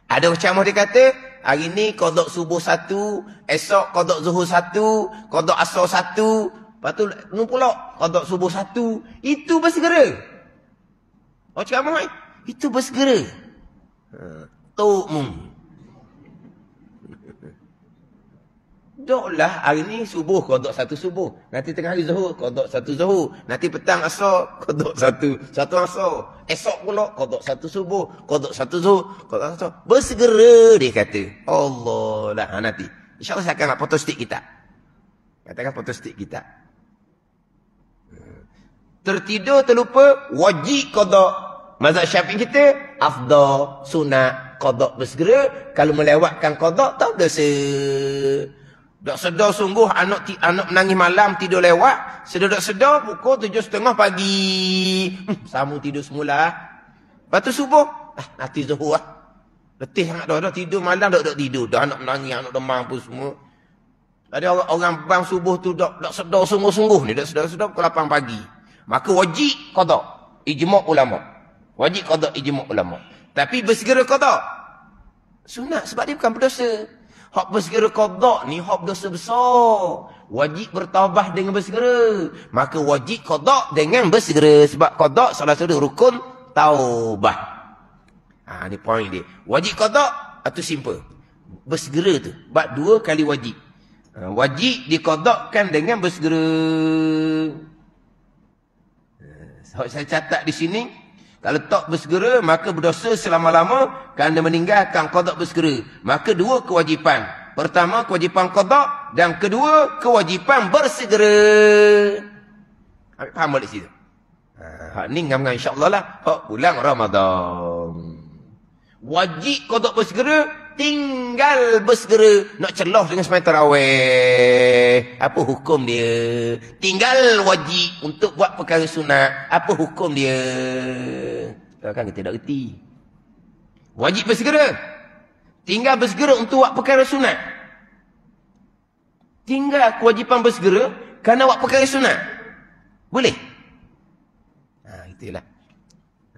Speaker 1: Ada macam dia kata, Hari ni kodok subuh satu, esok kodok zuhur satu, kodok asal satu. Lepas tu, ni pula kodok subuh satu. Itu bersegera. Oh, cakap mahu, Itu bersegera. Ha, Tuk mu. Hmm. Duduklah hari ni subuh kodok satu subuh. Nanti tengah hari zuhur kodok satu zuhur. Nanti petang asal kodok satu satu asal. Esok pula kodok satu subuh. Kodok satu zuhur. Kodok satu Bersegera dia kata. Allah lah ha, nanti. InsyaAllah saya akan nak potong stik kita. Katakan potong stik kita. Tertidur terlupa wajib kodok. Mazhab syafiq kita. Afdol, sunat, kodok bersegera. Kalau melewatkan kodok tak dosa. Se- Dok sedar sungguh anak anak menangis malam tidur lewat, sedar dok sedar pukul tujuh setengah pagi. Hmm, Samu tidur semula. Lepas tu subuh, ah, nanti zuhur lah. Letih sangat dah, dah tidur malam dok dok tidur. Dah anak menangis, anak demam pun semua. Tadi orang, orang bang subuh tu dok dok sedar sungguh-sungguh ni, dok sedar-sedar pukul lapan pagi. Maka wajib kodok. Ijmuk ulama. Wajib kodok ijmuk ulama. Tapi bersegera kodok. Sunat sebab dia bukan berdosa. Hak bersegera kodok ni hak dosa besar. Wajib bertawabah dengan bersegera. Maka wajib kodok dengan bersegera. Sebab kodok salah satu rukun taubah. Ha, ni point dia. Wajib kodok atau simple? Bersegera tu. Sebab dua kali wajib. Ha, wajib dikodokkan dengan bersegera. Ha, saya catat di sini. Kalau Tak letak bersegera, maka berdosa selama-lama kerana meninggalkan kodok bersegera. Maka dua kewajipan. Pertama, kewajipan kodok. Dan kedua, kewajipan bersegera. Ambil faham balik situ. Ha, ni ngam-ngam insyaAllah lah. Ha, pulang Ramadan. Wajib kodok bersegera, tinggal bersegera nak celoh dengan semayang tarawih. Apa hukum dia? Tinggal wajib untuk buat perkara sunat. Apa hukum dia? Kau kan kita tak reti. Wajib bersegera. Tinggal bersegera untuk buat perkara sunat. Tinggal kewajipan bersegera kerana buat perkara sunat. Boleh? Ha, itulah.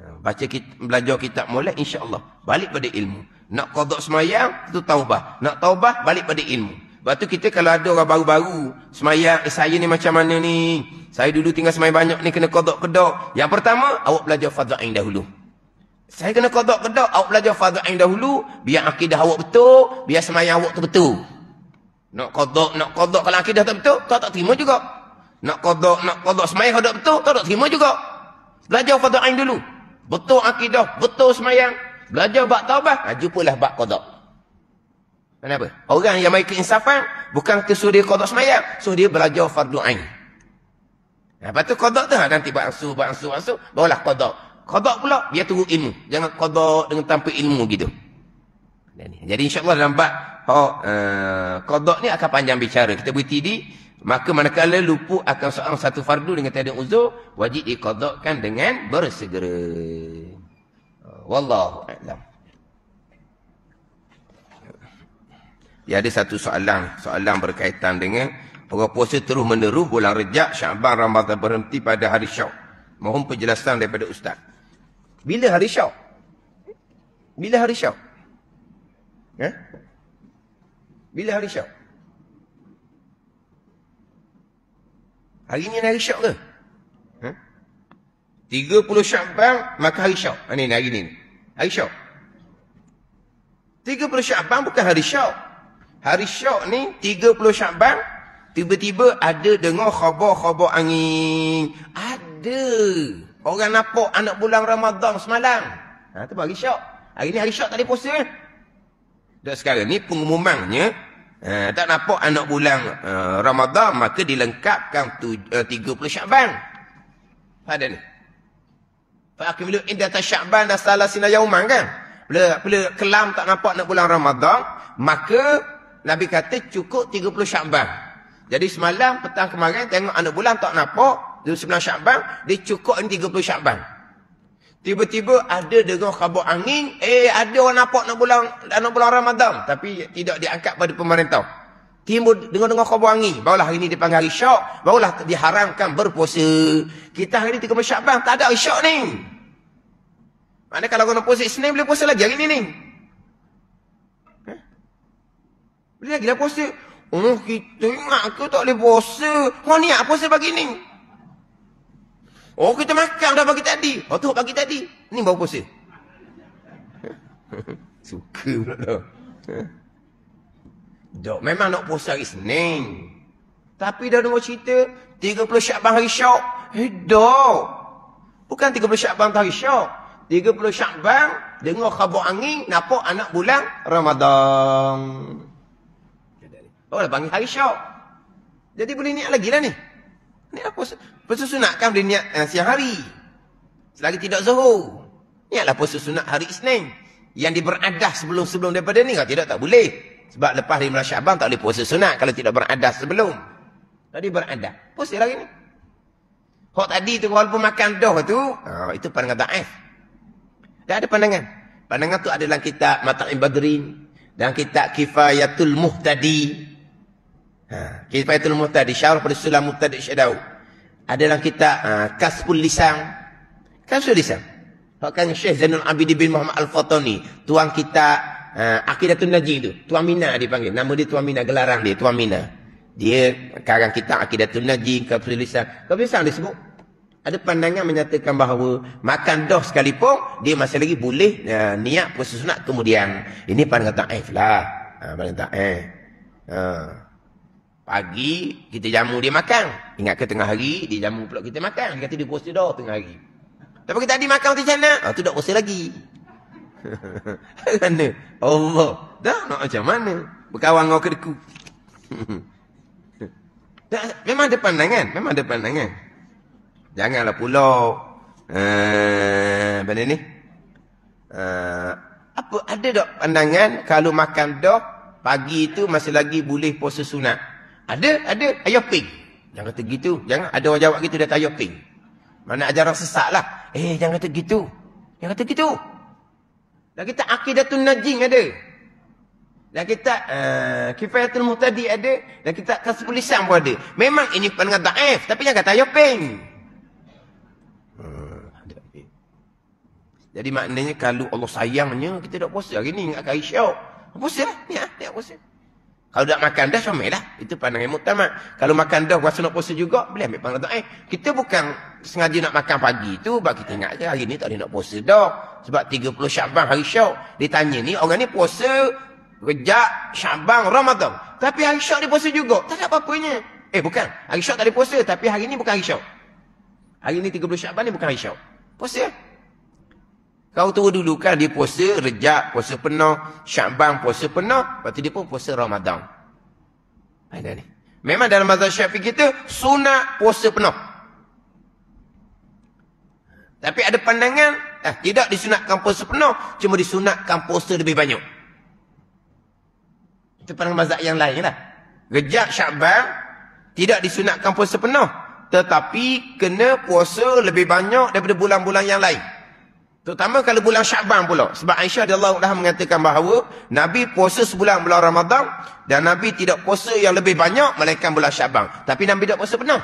Speaker 1: Ha, baca kita, belajar kitab mulai, insyaAllah. Balik pada ilmu. Nak kodok semayang, itu taubah. Nak taubah, balik pada ilmu. Sebab tu kita kalau ada orang baru-baru, semayang, eh, saya ni macam mana ni? Saya dulu tinggal semayang banyak ni, kena kodok-kodok. Yang pertama, awak belajar fadza'in dahulu. Saya kena kodok-kodok, awak belajar fadza'in dahulu, biar akidah awak betul, biar semayang awak tu betul. Nak kodok, nak kodok, kalau akidah tak betul, kau tak terima juga. Nak kodok, nak kodok, semayang kodok betul, kau tak terima juga. Belajar fadza'in dulu. Betul akidah, betul semayang, Belajar bak taubah, ha, jumpalah bak kodok. Kenapa? Orang yang main keinsafan, bukan ke dia kodok semayang. So, dia belajar fardu'ain. Ha, lepas tu kodok tu, ha, nanti buat ansur, buat ansur, ansur. Barulah kodok. Kodok pula, dia tunggu ilmu. Jangan kodok dengan tanpa ilmu gitu. Jadi insyaAllah dalam bak oh, eh, kodok ni akan panjang bicara. Kita berhenti di, maka manakala lupu akan soal satu fardu dengan tiada uzur, wajib dikodokkan dengan bersegera. Wallahu a'lam. Dia ya, ada satu soalan, soalan berkaitan dengan orang puasa terus menerus bulan Rejab, Syaban, Ramadan berhenti pada hari Syawal. Mohon penjelasan daripada ustaz. Bila hari Syawal? Bila hari Syawal? Ya? Eh? Bila hari Syawal? Hari ini hari Syawal ke? Eh? 30 Syaban maka hari Syawal. Ini ha, hari ini. Hari syok. 30 syakban bukan hari syok. Hari syok ni 30 syakban. Tiba-tiba ada dengar khabar-khabar angin. Ada. Orang nampak anak bulan Ramadan semalam. Ha, tu hari syok. Hari ni hari syok tak ada puasa. Dan sekarang ni pengumumannya. Ha, tak nampak anak bulan uh, Ramadan. Maka dilengkapkan tu, eh, uh, 30 syakban. Ada ni. Fakimilu inda tasya'ban dah salah sina yauman kan? Bila, bila kelam tak nampak nak bulan Ramadan, maka Nabi kata cukup 30 syakban. Jadi semalam petang kemarin tengok anak bulan tak nampak, 29 syakban, dia cukup 30 syakban. Tiba-tiba ada dengar khabar angin, eh ada orang nampak nak bulan, nak bulan Ramadan. Tapi tidak diangkat pada pemerintah timbul dengar-dengar khabar angin. Barulah hari ini dipanggil hari syok. Barulah diharamkan berpuasa. Kita hari ini tiga bang Tak ada hari syok ni. Maknanya kalau kau nak puasa Isnin, boleh puasa lagi hari ini ni. Ha? Boleh lagi lah puasa. Oh, kita ingat ke tak boleh puasa. Kau ni apa puasa pagi ni? Oh, kita makan dah pagi tadi. Oh, tu pagi tadi. Ni baru puasa. Suka pula tau. Ha? Dok, memang nak puasa hari Senin. Tapi dah nombor cerita, 30 Syakban hari Syok. Eh, dok. Bukan 30 Syakban hari Syok. 30 Syakban, dengar khabar angin, nampak anak bulan Ramadan. Oh, dah panggil hari Syok. Jadi boleh niat lagi lah ni. Ni lah puasa. Puasa sunat kan boleh niat eh, siang hari. Selagi tidak zuhur. Niatlah puasa sunat hari Isnin. Yang diberadah sebelum-sebelum daripada ni. Kalau tidak, tak boleh. Sebab lepas hari bulan Syaban tak boleh puasa sunat kalau tidak beradab sebelum. Tadi beradab. Puasa lagi ni. Hak tadi tu walaupun makan doh tu, ha, itu pandangan daif. Tak ada pandangan. Pandangan tu ada dalam kitab Mata'im Badrin. Dalam kitab Kifayatul Muhtadi. Ha, Kifayatul Muhtadi. Syarah pada Sulam Muhtadi Syedaw. Ada dalam kitab ha, Kasbul Lisang. Kasbul Lisang. Hak kan Syekh Zainul Abidi bin Muhammad Al-Fatani. Tuan kitab uh, ah, Akidatun Najih tu. Tuan Mina dia panggil. Nama dia Tuan Mina. Gelarang dia Tuan Mina. Dia karang kita Akidatul Najih. Kau tulisan. Kau tulisan dia sebut. Ada pandangan menyatakan bahawa makan doh sekalipun dia masih lagi boleh uh, niat puasa sunat kemudian. Ini pandangan ta'if lah. Ha, ah, pandangan ta'if. Ha. Pagi kita jamu dia makan. Ingat ke tengah hari dia jamu pula kita makan. Dia kata dia puasa doh tengah hari. Tapi kita tadi makan macam mana? Ha, tu dah puasa lagi. Mana? Allah. Dah nak macam mana? Berkawan dengan kerku. memang ada pandangan. Memang ada pandangan. Janganlah pulau. Uh, eh, benda ni. Eh, apa ada tak pandangan kalau makan dah pagi tu masih lagi boleh puasa sunat? Ada, ada. Ayah ping. Jangan kata gitu. Jangan. Ada orang jawab gitu dah tayo ping. Mana ajaran sesak lah. Eh, Jangan kata gitu. Jangan kata gitu. Dan kita akidatun najing ada. Dan kita uh, kifayatul muhtadi ada. Dan kita kasupulisan pun ada. Memang ini pandangan da'if. Tapi jangan kata yopeng. Hmm, Jadi maknanya kalau Allah sayangnya, kita tak puasa hari ni. Ingat kari syauk. Puasa lah. Ya, tak puasa. Kalau tak makan dah, somel lah. Itu pandangan mutamat. Kalau makan dah, rasa nak puasa juga, boleh ambil pandangan tu. Eh, kita bukan sengaja nak makan pagi tu, sebab kita ingat je, hari ni tak boleh nak puasa dah. Sebab 30 syabang hari syok. Dia tanya ni, orang ni puasa, rejak, syabang, ramadhan. Tapi hari syok dia puasa juga. Tak ada apa-apanya. Eh, bukan. Hari syok tak ada puasa, tapi hari ni bukan hari syok. Hari ni 30 syabang ni bukan hari syok. Puasa kau tahu dulu kan dia puasa rejak, puasa penuh, syabang puasa penuh. Lepas tu dia pun puasa Ramadan. Ada ha, ni. Memang dalam mazhab Syafi' kita, sunat puasa penuh. Tapi ada pandangan, eh, tidak disunatkan puasa penuh, cuma disunatkan puasa lebih banyak. Itu pandangan mazhab yang lain lah. Rejak syakban, tidak disunatkan puasa penuh. Tetapi kena puasa lebih banyak daripada bulan-bulan yang lain. Terutama kalau bulan Syaban pula. Sebab Aisyah di Allah Allah mengatakan bahawa Nabi puasa sebulan bulan ramadhan dan Nabi tidak puasa yang lebih banyak melainkan bulan Syaban. Tapi Nabi tidak puasa penuh.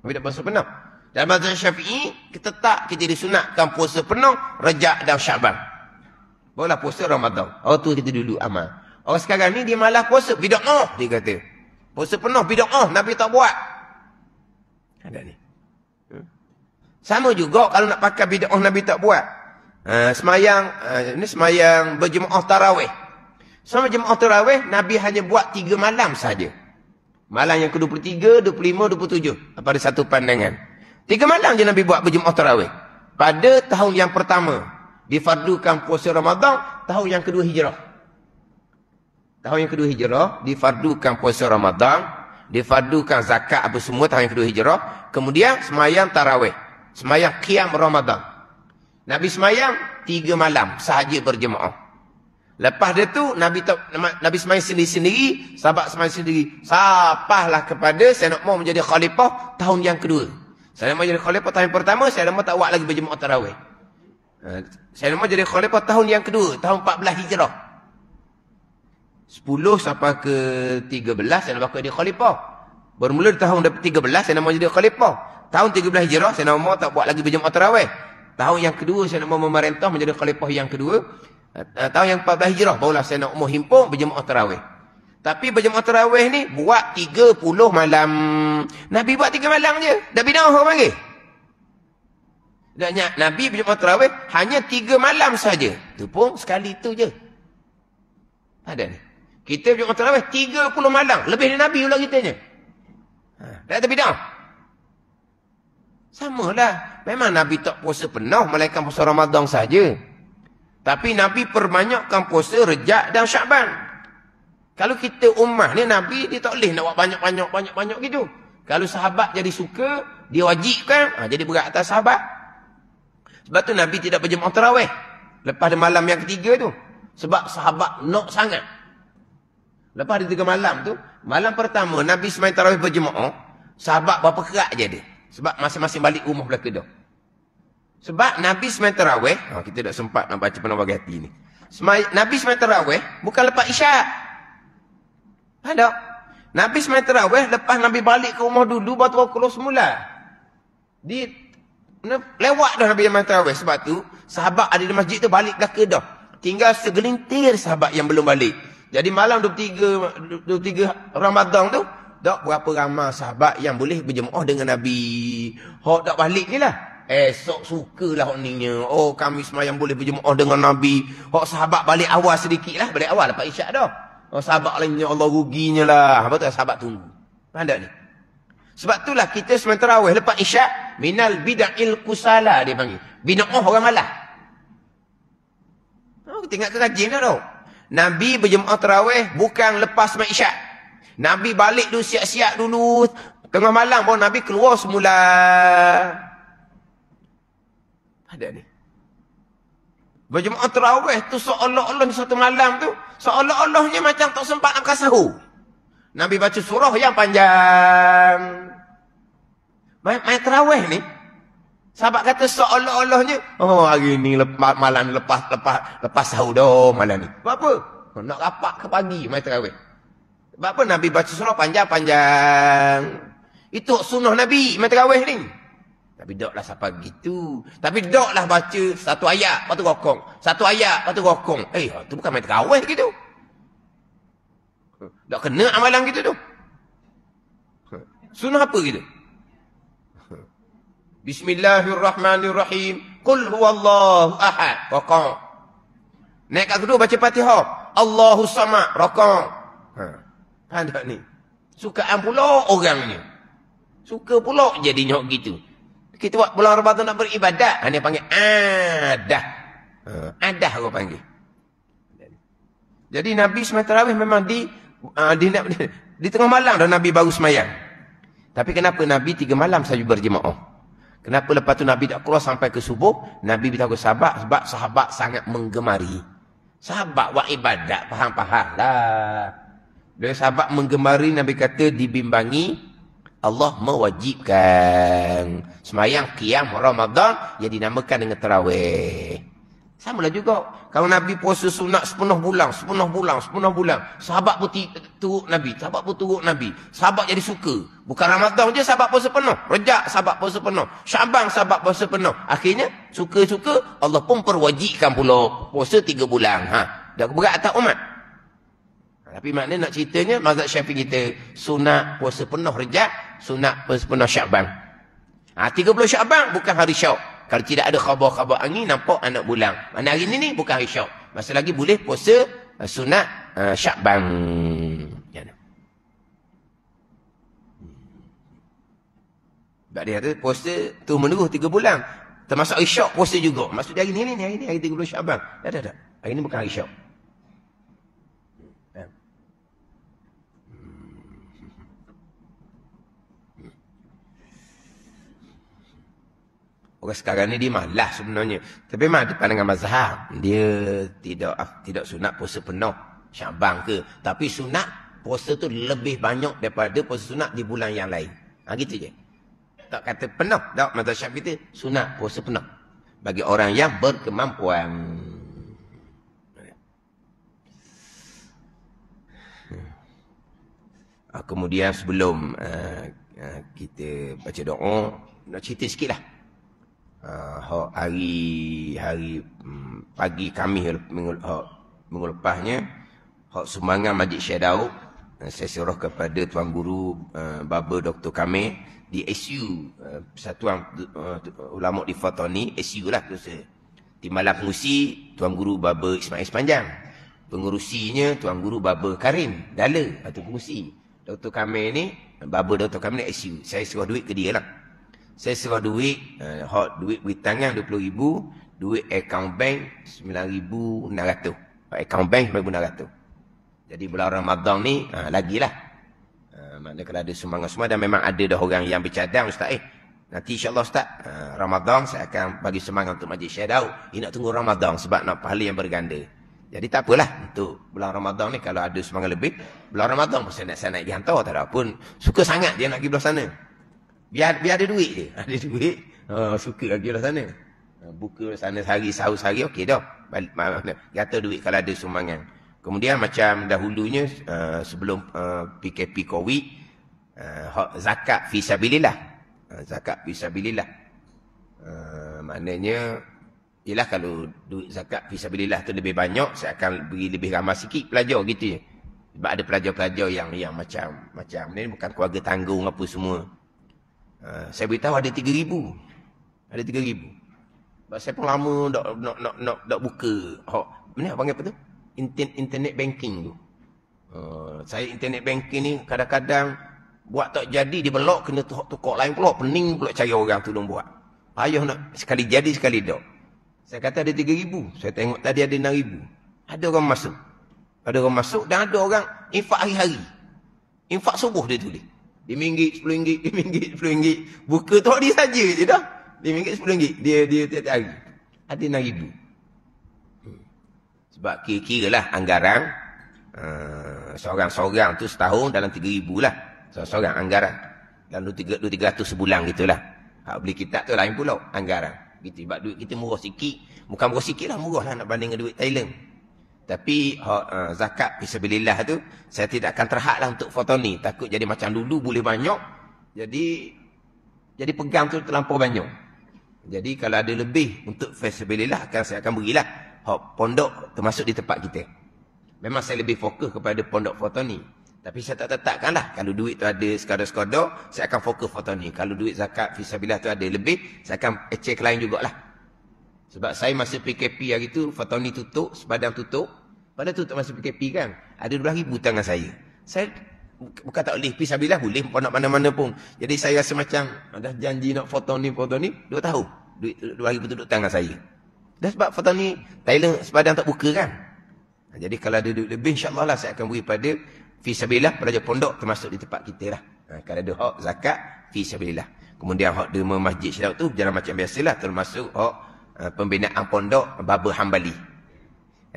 Speaker 1: Nabi tidak puasa penuh. Dan mazhab Syafi'i, kita tak kita disunatkan puasa penuh Rejak dan Syaban. Barulah puasa ramadhan. Orang tu kita dulu amal. Orang sekarang ni dia malah puasa bid'ah dia kata. Puasa penuh bid'ah Nabi tak buat. Ada ni. Sama juga kalau nak pakai bid'ah Nabi tak buat. Uh, semayang, uh, ha, ini semayang berjemaah tarawih. Semayang jemaah tarawih, Nabi hanya buat tiga malam saja. Malam yang ke-23, 25, 27. Pada satu pandangan. Tiga malam je Nabi buat berjemaah tarawih. Pada tahun yang pertama, difardukan puasa Ramadan, tahun yang kedua hijrah. Tahun yang kedua hijrah, difardukan puasa Ramadan, difardukan zakat apa semua tahun yang kedua hijrah. Kemudian semayang tarawih. Semayang kiam Ramadan. Nabi semayang tiga malam sahaja berjemaah. Lepas dia tu Nabi tak, Nabi semayang sendiri-sendiri, sahabat semayang sendiri. Sapahlah kepada saya nak mau menjadi khalifah tahun yang kedua. Saya nak jadi khalifah tahun pertama, saya lama tak buat lagi berjemaah tarawih. Ha, saya lama jadi khalifah tahun yang kedua, tahun 14 Hijrah. 10 sampai ke 13 saya nak bakal jadi khalifah. Bermula di tahun 13 saya nak jadi khalifah. Tahun 13 Hijrah Sayyidina Umar tak buat lagi berjemaah tarawih. Tahun yang kedua Sayyidina Umar memerintah menjadi khalifah yang kedua. Eh, tahun yang 14 Hijrah barulah nak Umar himpun berjemaah tarawih. Tapi berjemaah tarawih ni buat 30 malam. Nabi buat 3 malam je. Nabi dah orang panggil. Dan Nabi berjemaah tarawih hanya 3 malam saja. Tu pun sekali tu je. Ada ni. Kita berjemaah tarawih 30 malam. Lebih dari Nabi pula kita ni. Ha, tak ada bidang. Sama lah. Memang Nabi tak puasa penuh. Malaikan puasa Ramadan saja. Tapi Nabi perbanyakkan puasa rejak dan syakban. Kalau kita ummah ni Nabi dia tak boleh nak buat banyak-banyak banyak-banyak gitu. Kalau sahabat jadi suka, dia wajibkan. Ha, jadi berat atas sahabat. Sebab tu Nabi tidak berjemaah terawih. Lepas di malam yang ketiga tu. Sebab sahabat nak sangat. Lepas di tiga malam tu. Malam pertama Nabi semain terawih berjemaah. Sahabat berapa kerak je dia. Sebab masing-masing balik rumah belaka dia. Sebab Nabi semayang terawih, oh, kita tak sempat nak baca penawar hati ni. Semai, Nabi semayang terawih bukan lepas isyak. Faham tak? Nabi semayang terawih lepas Nabi balik ke rumah dulu, baru tu keluar semula. Di lewat dah Nabi semayang terawih. Sebab tu, sahabat ada di masjid tu balik belaka dah. Tinggal segelintir sahabat yang belum balik. Jadi malam 23, 23 Ramadan tu, tak berapa ramah sahabat yang boleh berjemaah dengan Nabi. Hak tak balik ni lah. Esok sukalah hak ninya. Oh, kami semua yang boleh berjemaah dengan Nabi. Hak sahabat balik awal sedikit lah. Balik awal dapat isyak dah. Oh, sahabat lainnya Allah ruginya lah. Apa tu sahabat tunggu? Faham ni? Sebab itulah kita sementara awal lepas isyak. Minal bida'il kusala dia panggil. Bina'uh orang malah. Oh, kita ingat kerajin dah tau. Nabi berjemaah terawih bukan lepas semak isyak. Nabi balik tu siap-siap dulu. Tengah malam pun Nabi keluar semula. Ada ni. Berjumaat terawih tu seolah-olah satu malam tu. Seolah-olahnya macam tak sempat nak kasahu. Nabi baca surah yang panjang. Main, main terawih ni. Sahabat kata seolah-olahnya. Oh hari ni lepas, malam lepas, lepas, lepas sahur dah malam ni. Buat apa? Nak rapat ke pagi main terawih. Sebab apa Nabi baca surah panjang-panjang. Itu sunnah Nabi main terawih ni. Tapi doklah siapa gitu. Tapi doklah baca satu ayat, lepas tu Satu ayat, lepas tu Eh, tu bukan main terawih gitu. Tak kena amalan gitu tu. Sunnah apa gitu? Bismillahirrahmanirrahim. Qul huwallahu ahad. Rokong. Naik kat kedua baca patihah. Allahu samad. Rokong. Ha. Anak ha, ni. Sukaan pula ni Suka pula jadi nyok gitu. Kita buat bulan Ramadan nak beribadat. Ha, Ini panggil adah. Ha, adah aku panggil. Jadi Nabi semayang terawih memang di, uh, di, di, di tengah malam dah Nabi baru semayang. Tapi kenapa Nabi tiga malam saja berjemaah? Kenapa lepas tu Nabi tak keluar sampai ke subuh? Nabi beritahu sahabat sebab sahabat sangat menggemari. Sahabat buat ibadat faham-faham lah. Bila sahabat menggemari Nabi kata dibimbangi Allah mewajibkan Semayang kiam Ramadan Yang dinamakan dengan Terawih Sama lah juga Kalau Nabi puasa sunat sepenuh bulan Sepenuh bulan Sepenuh bulan Sahabat pun turut Nabi Sahabat pun turut Nabi Sahabat jadi suka Bukan Ramadan je sahabat puasa penuh Rejak sahabat puasa penuh Syabang sahabat puasa penuh Akhirnya Suka-suka Allah pun perwajibkan pula Puasa tiga bulan Ha Dah berat atas umat tapi maknanya nak ceritanya mazhab Syafi'i kita sunat puasa penuh Rejab, sunat puasa penuh Syaban. Ah ha, 30 Syaban bukan hari Syaw. Kalau tidak ada khabar-khabar angin nampak anak bulang. Mana hari ini ni bukan hari Syaw. Masa lagi boleh puasa eh, sunat uh, eh, Syaban. Ya, ya. Sebab dia kata puasa tu menurut 3 bulan. Termasuk hari Syaw puasa juga. Maksud dia hari ini ni, hari ini hari 30 Syaban. Tak ada tak? Hari ini bukan hari Syaw. Orang sekarang ni dia malas sebenarnya. Tapi memang depan dengan mazhab. Dia tidak tidak sunat puasa penuh. Syabang ke. Tapi sunat puasa tu lebih banyak daripada puasa sunat di bulan yang lain. Ha, gitu je. Tak kata penuh. Tak mata syab kita. Sunat puasa penuh. Bagi orang yang berkemampuan. Ha, kemudian sebelum uh, kita baca doa, nak cerita sikit lah uh, hari hari um, pagi kami minggu lepasnya hok sumbangan masjid Syedau uh, ah, saya suruh kepada tuan guru uh, baba Dr. Kami di SU uh, persatuan uh, ulama di Fatoni SU lah tu di malam pengusi tuan guru baba Ismail Sepanjang pengurusinya tuan guru baba Karim Dala atau pengusi doktor kami ni Baba doktor kami ni SU Saya suruh duit ke dia lah saya sebab duit uh, hot Duit beri tangan RM20,000 Duit account bank RM9,600 Account bank RM9,600 Jadi bulan Ramadan ni uh, lah, uh, Maknanya kalau ada semangat semua Dan memang ada dah orang yang bercadang Ustaz eh Nanti insyaAllah Ustaz uh, Ramadan saya akan bagi semangat untuk Majlis Syedau Ini nak tunggu Ramadan Sebab nak pahala yang berganda jadi tak apalah untuk bulan Ramadan ni kalau ada semangat lebih. Bulan Ramadan pun saya nak, saya nak pergi hantar. Tak ada pun. Suka sangat dia nak pergi belah sana. Biar biar ada duit je. Ada duit. Ha, oh, suka lagi lah sana. Ah, buka lah sana sehari, sahur sehari. Okey dah. Balik, Gata duit kalau ada sumbangan. Kemudian macam dahulunya uh, sebelum uh, ah, PKP COVID. Uh, zakat fisabilillah. Uh, zakat fisabilillah. Uh, maknanya ialah kalau duit zakat fisabilillah tu lebih banyak saya akan beri lebih ramai sikit pelajar gitu je. Sebab ada pelajar-pelajar yang yang macam macam ni bukan keluarga tanggung apa semua. Ah, saya beritahu ada 3000. Ada 3000. Sebab saya pun lama nak nak nak nak nak buka. Hok, mana panggil apa tu? Internet internet banking tu. Uh, saya internet banking ni kadang-kadang buat tak jadi dia belok kena tukar, tukar lain pula, pening pula cari orang tolong buat. Payah nak sekali jadi sekali dok. Saya kata ada 3000. Saya tengok tadi ada 6000. Ada orang masuk. Ada orang masuk dan ada orang infak hari-hari. Infak subuh dia tulis. RM5, RM10, RM10. Buka tok dia saja je dah. RM5, RM10. Dia dia tiap-tiap hari. Ada RM6,000. Sebab kira-kira lah anggaran. Uh, Seorang-seorang tu setahun dalam RM3,000 lah. Seorang-seorang anggaran. Dalam RM2,300 sebulang gitulah. Hak beli kitab tu lain pula anggaran. Gitu. Sebab duit kita murah sikit. Bukan murah sikit lah. Murah lah nak banding dengan duit Thailand. Tapi ha, ha, zakat fisabilillah tu saya tidak akan terhadlah untuk foto ni. Takut jadi macam dulu boleh banyak. Jadi jadi pegang tu terlampau banyak. Jadi kalau ada lebih untuk fisabilillah akan saya akan berilah ha, pondok termasuk di tempat kita. Memang saya lebih fokus kepada pondok foto ni. Tapi saya tak lah Kalau duit tu ada sekadar-sekadar, saya akan fokus foto ni. Kalau duit zakat fisabilillah tu ada lebih, saya akan check lain jugalah. Sebab saya masih PKP hari itu Fatah ni tutup, sepadang tutup. Pada tutup masa PKP kan, ada lagi butang tangan saya. Saya bukan tak boleh, pergi sabilah boleh, pun nak mana-mana pun. Jadi saya rasa macam, ah, dah janji nak Fatah ni, Fatah ni, dua tahu. Dua 2 ribu tutup tangan saya. Dah sebab Fatah ni, Thailand sepadang tak buka kan. Jadi kalau ada duit lebih, insyaAllah lah saya akan beri pada Fisabilah, pelajar pondok termasuk di tempat kita lah. kalau ada hak zakat, Fisabilah. Kemudian hak derma masjid syarat tu jalan macam biasalah termasuk hak Ah, pembinaan pondok Baba Hambali.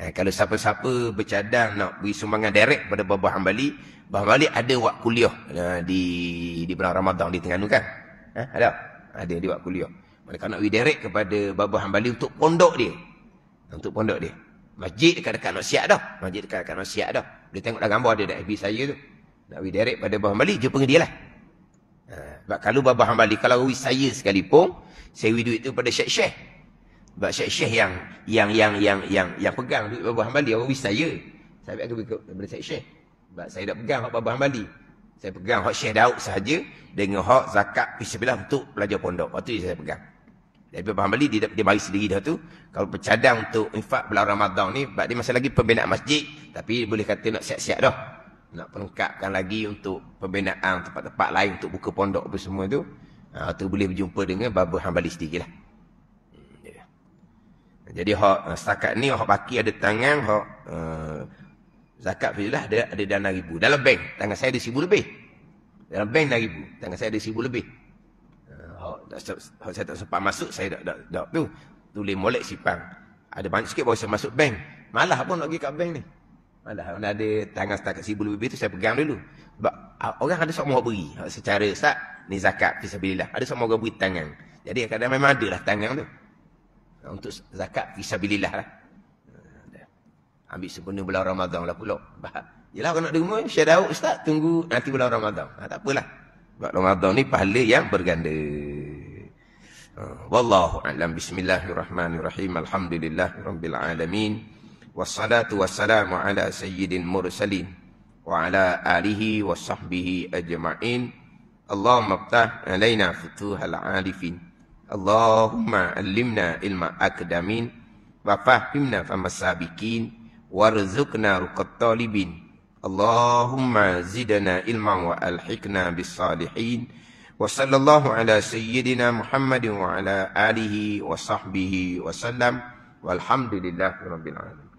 Speaker 1: Ha, kalau siapa-siapa bercadang nak beri sumbangan direct pada Baba Hambali, Baba Hambali ada buat kuliah ha, di di bulan Ramadan di Terengganu kan? Ha, ada. Ada dia buat kuliah. Mereka nak beri direct kepada Baba Hambali untuk pondok dia. Untuk pondok dia. Masjid dekat-dekat nak siap dah. Masjid dekat-dekat nak siap dah. Boleh tengoklah gambar dia dekat FB saya tu. Nak beri direct pada Baba Hambali, jumpa dia lah. Ha, sebab kalau Baba Hambali, kalau beri saya sekalipun, saya beri duit tu pada Syekh Syekh. Sebab syekh-syekh yang, yang yang yang yang yang pegang duit Abu Hambali orang wis saya. Saya ambil duit daripada syekh Sebab saya dah pegang hak Abu Hambali. Saya pegang hak Syekh Daud sahaja dengan hak zakat fisabilillah untuk pelajar pondok. Waktu itu saya pegang. Jadi Abu Hambali dia dia mari sendiri dah tu. Kalau bercadang untuk infak bulan Ramadan ni, sebab dia masih lagi pembina masjid, tapi boleh kata nak siap-siap dah. Nak perlengkapkan lagi untuk pembinaan tempat-tempat lain untuk buka pondok apa semua tu. Ha, tu boleh berjumpa dengan Abu Hambali sendirilah. lah. Jadi hak zakat eh, ni hak baki ada tangan hak uh, eh, zakat fitrah ada ada dana ribu dalam bank tangan saya ada seribu lebih. Dalam bank dana ribu tangan saya ada seribu lebih. Uh, eh, hak, hak saya tak sempat masuk saya dak dak tu tulis molek simpan. Ada banyak sikit baru saya masuk bank. Malah pun nak pergi kat bank ni. Malah mana ada tangan setakat seribu lebih tu saya pegang dulu. Sebab uh, orang ada sok mau beri secara sat ni zakat fisabilillah. Ada sok mau beri tangan. Jadi kadang-kadang memang ada lah tangan tu. Ah, untuk zakat fisabilillah lah. Ah, ambil sebenar bulan Ramadan lah pulak. Yelah kalau nak dengar, saya Daud Ustaz tunggu nanti bulan Ramadan. Ha, tak apalah. Sebab Ramadan ni pahala yang berganda. Wallahu a'lam bismillahirrahmanirrahim. Alhamdulillah rabbil alamin. Wassalatu wassalamu ala sayyidin mursalin wa ala alihi wa sahbihi ajma'in. Allahumma ftah alaina futuhal 'alifin. اللهم علمنا علم أكدامين وفهمنا فهم وارزقنا رق الطالبين اللهم زدنا علما وألحقنا بالصالحين وصلى الله على سيدنا محمد وعلى آله وصحبه وسلم والحمد لله رب العالمين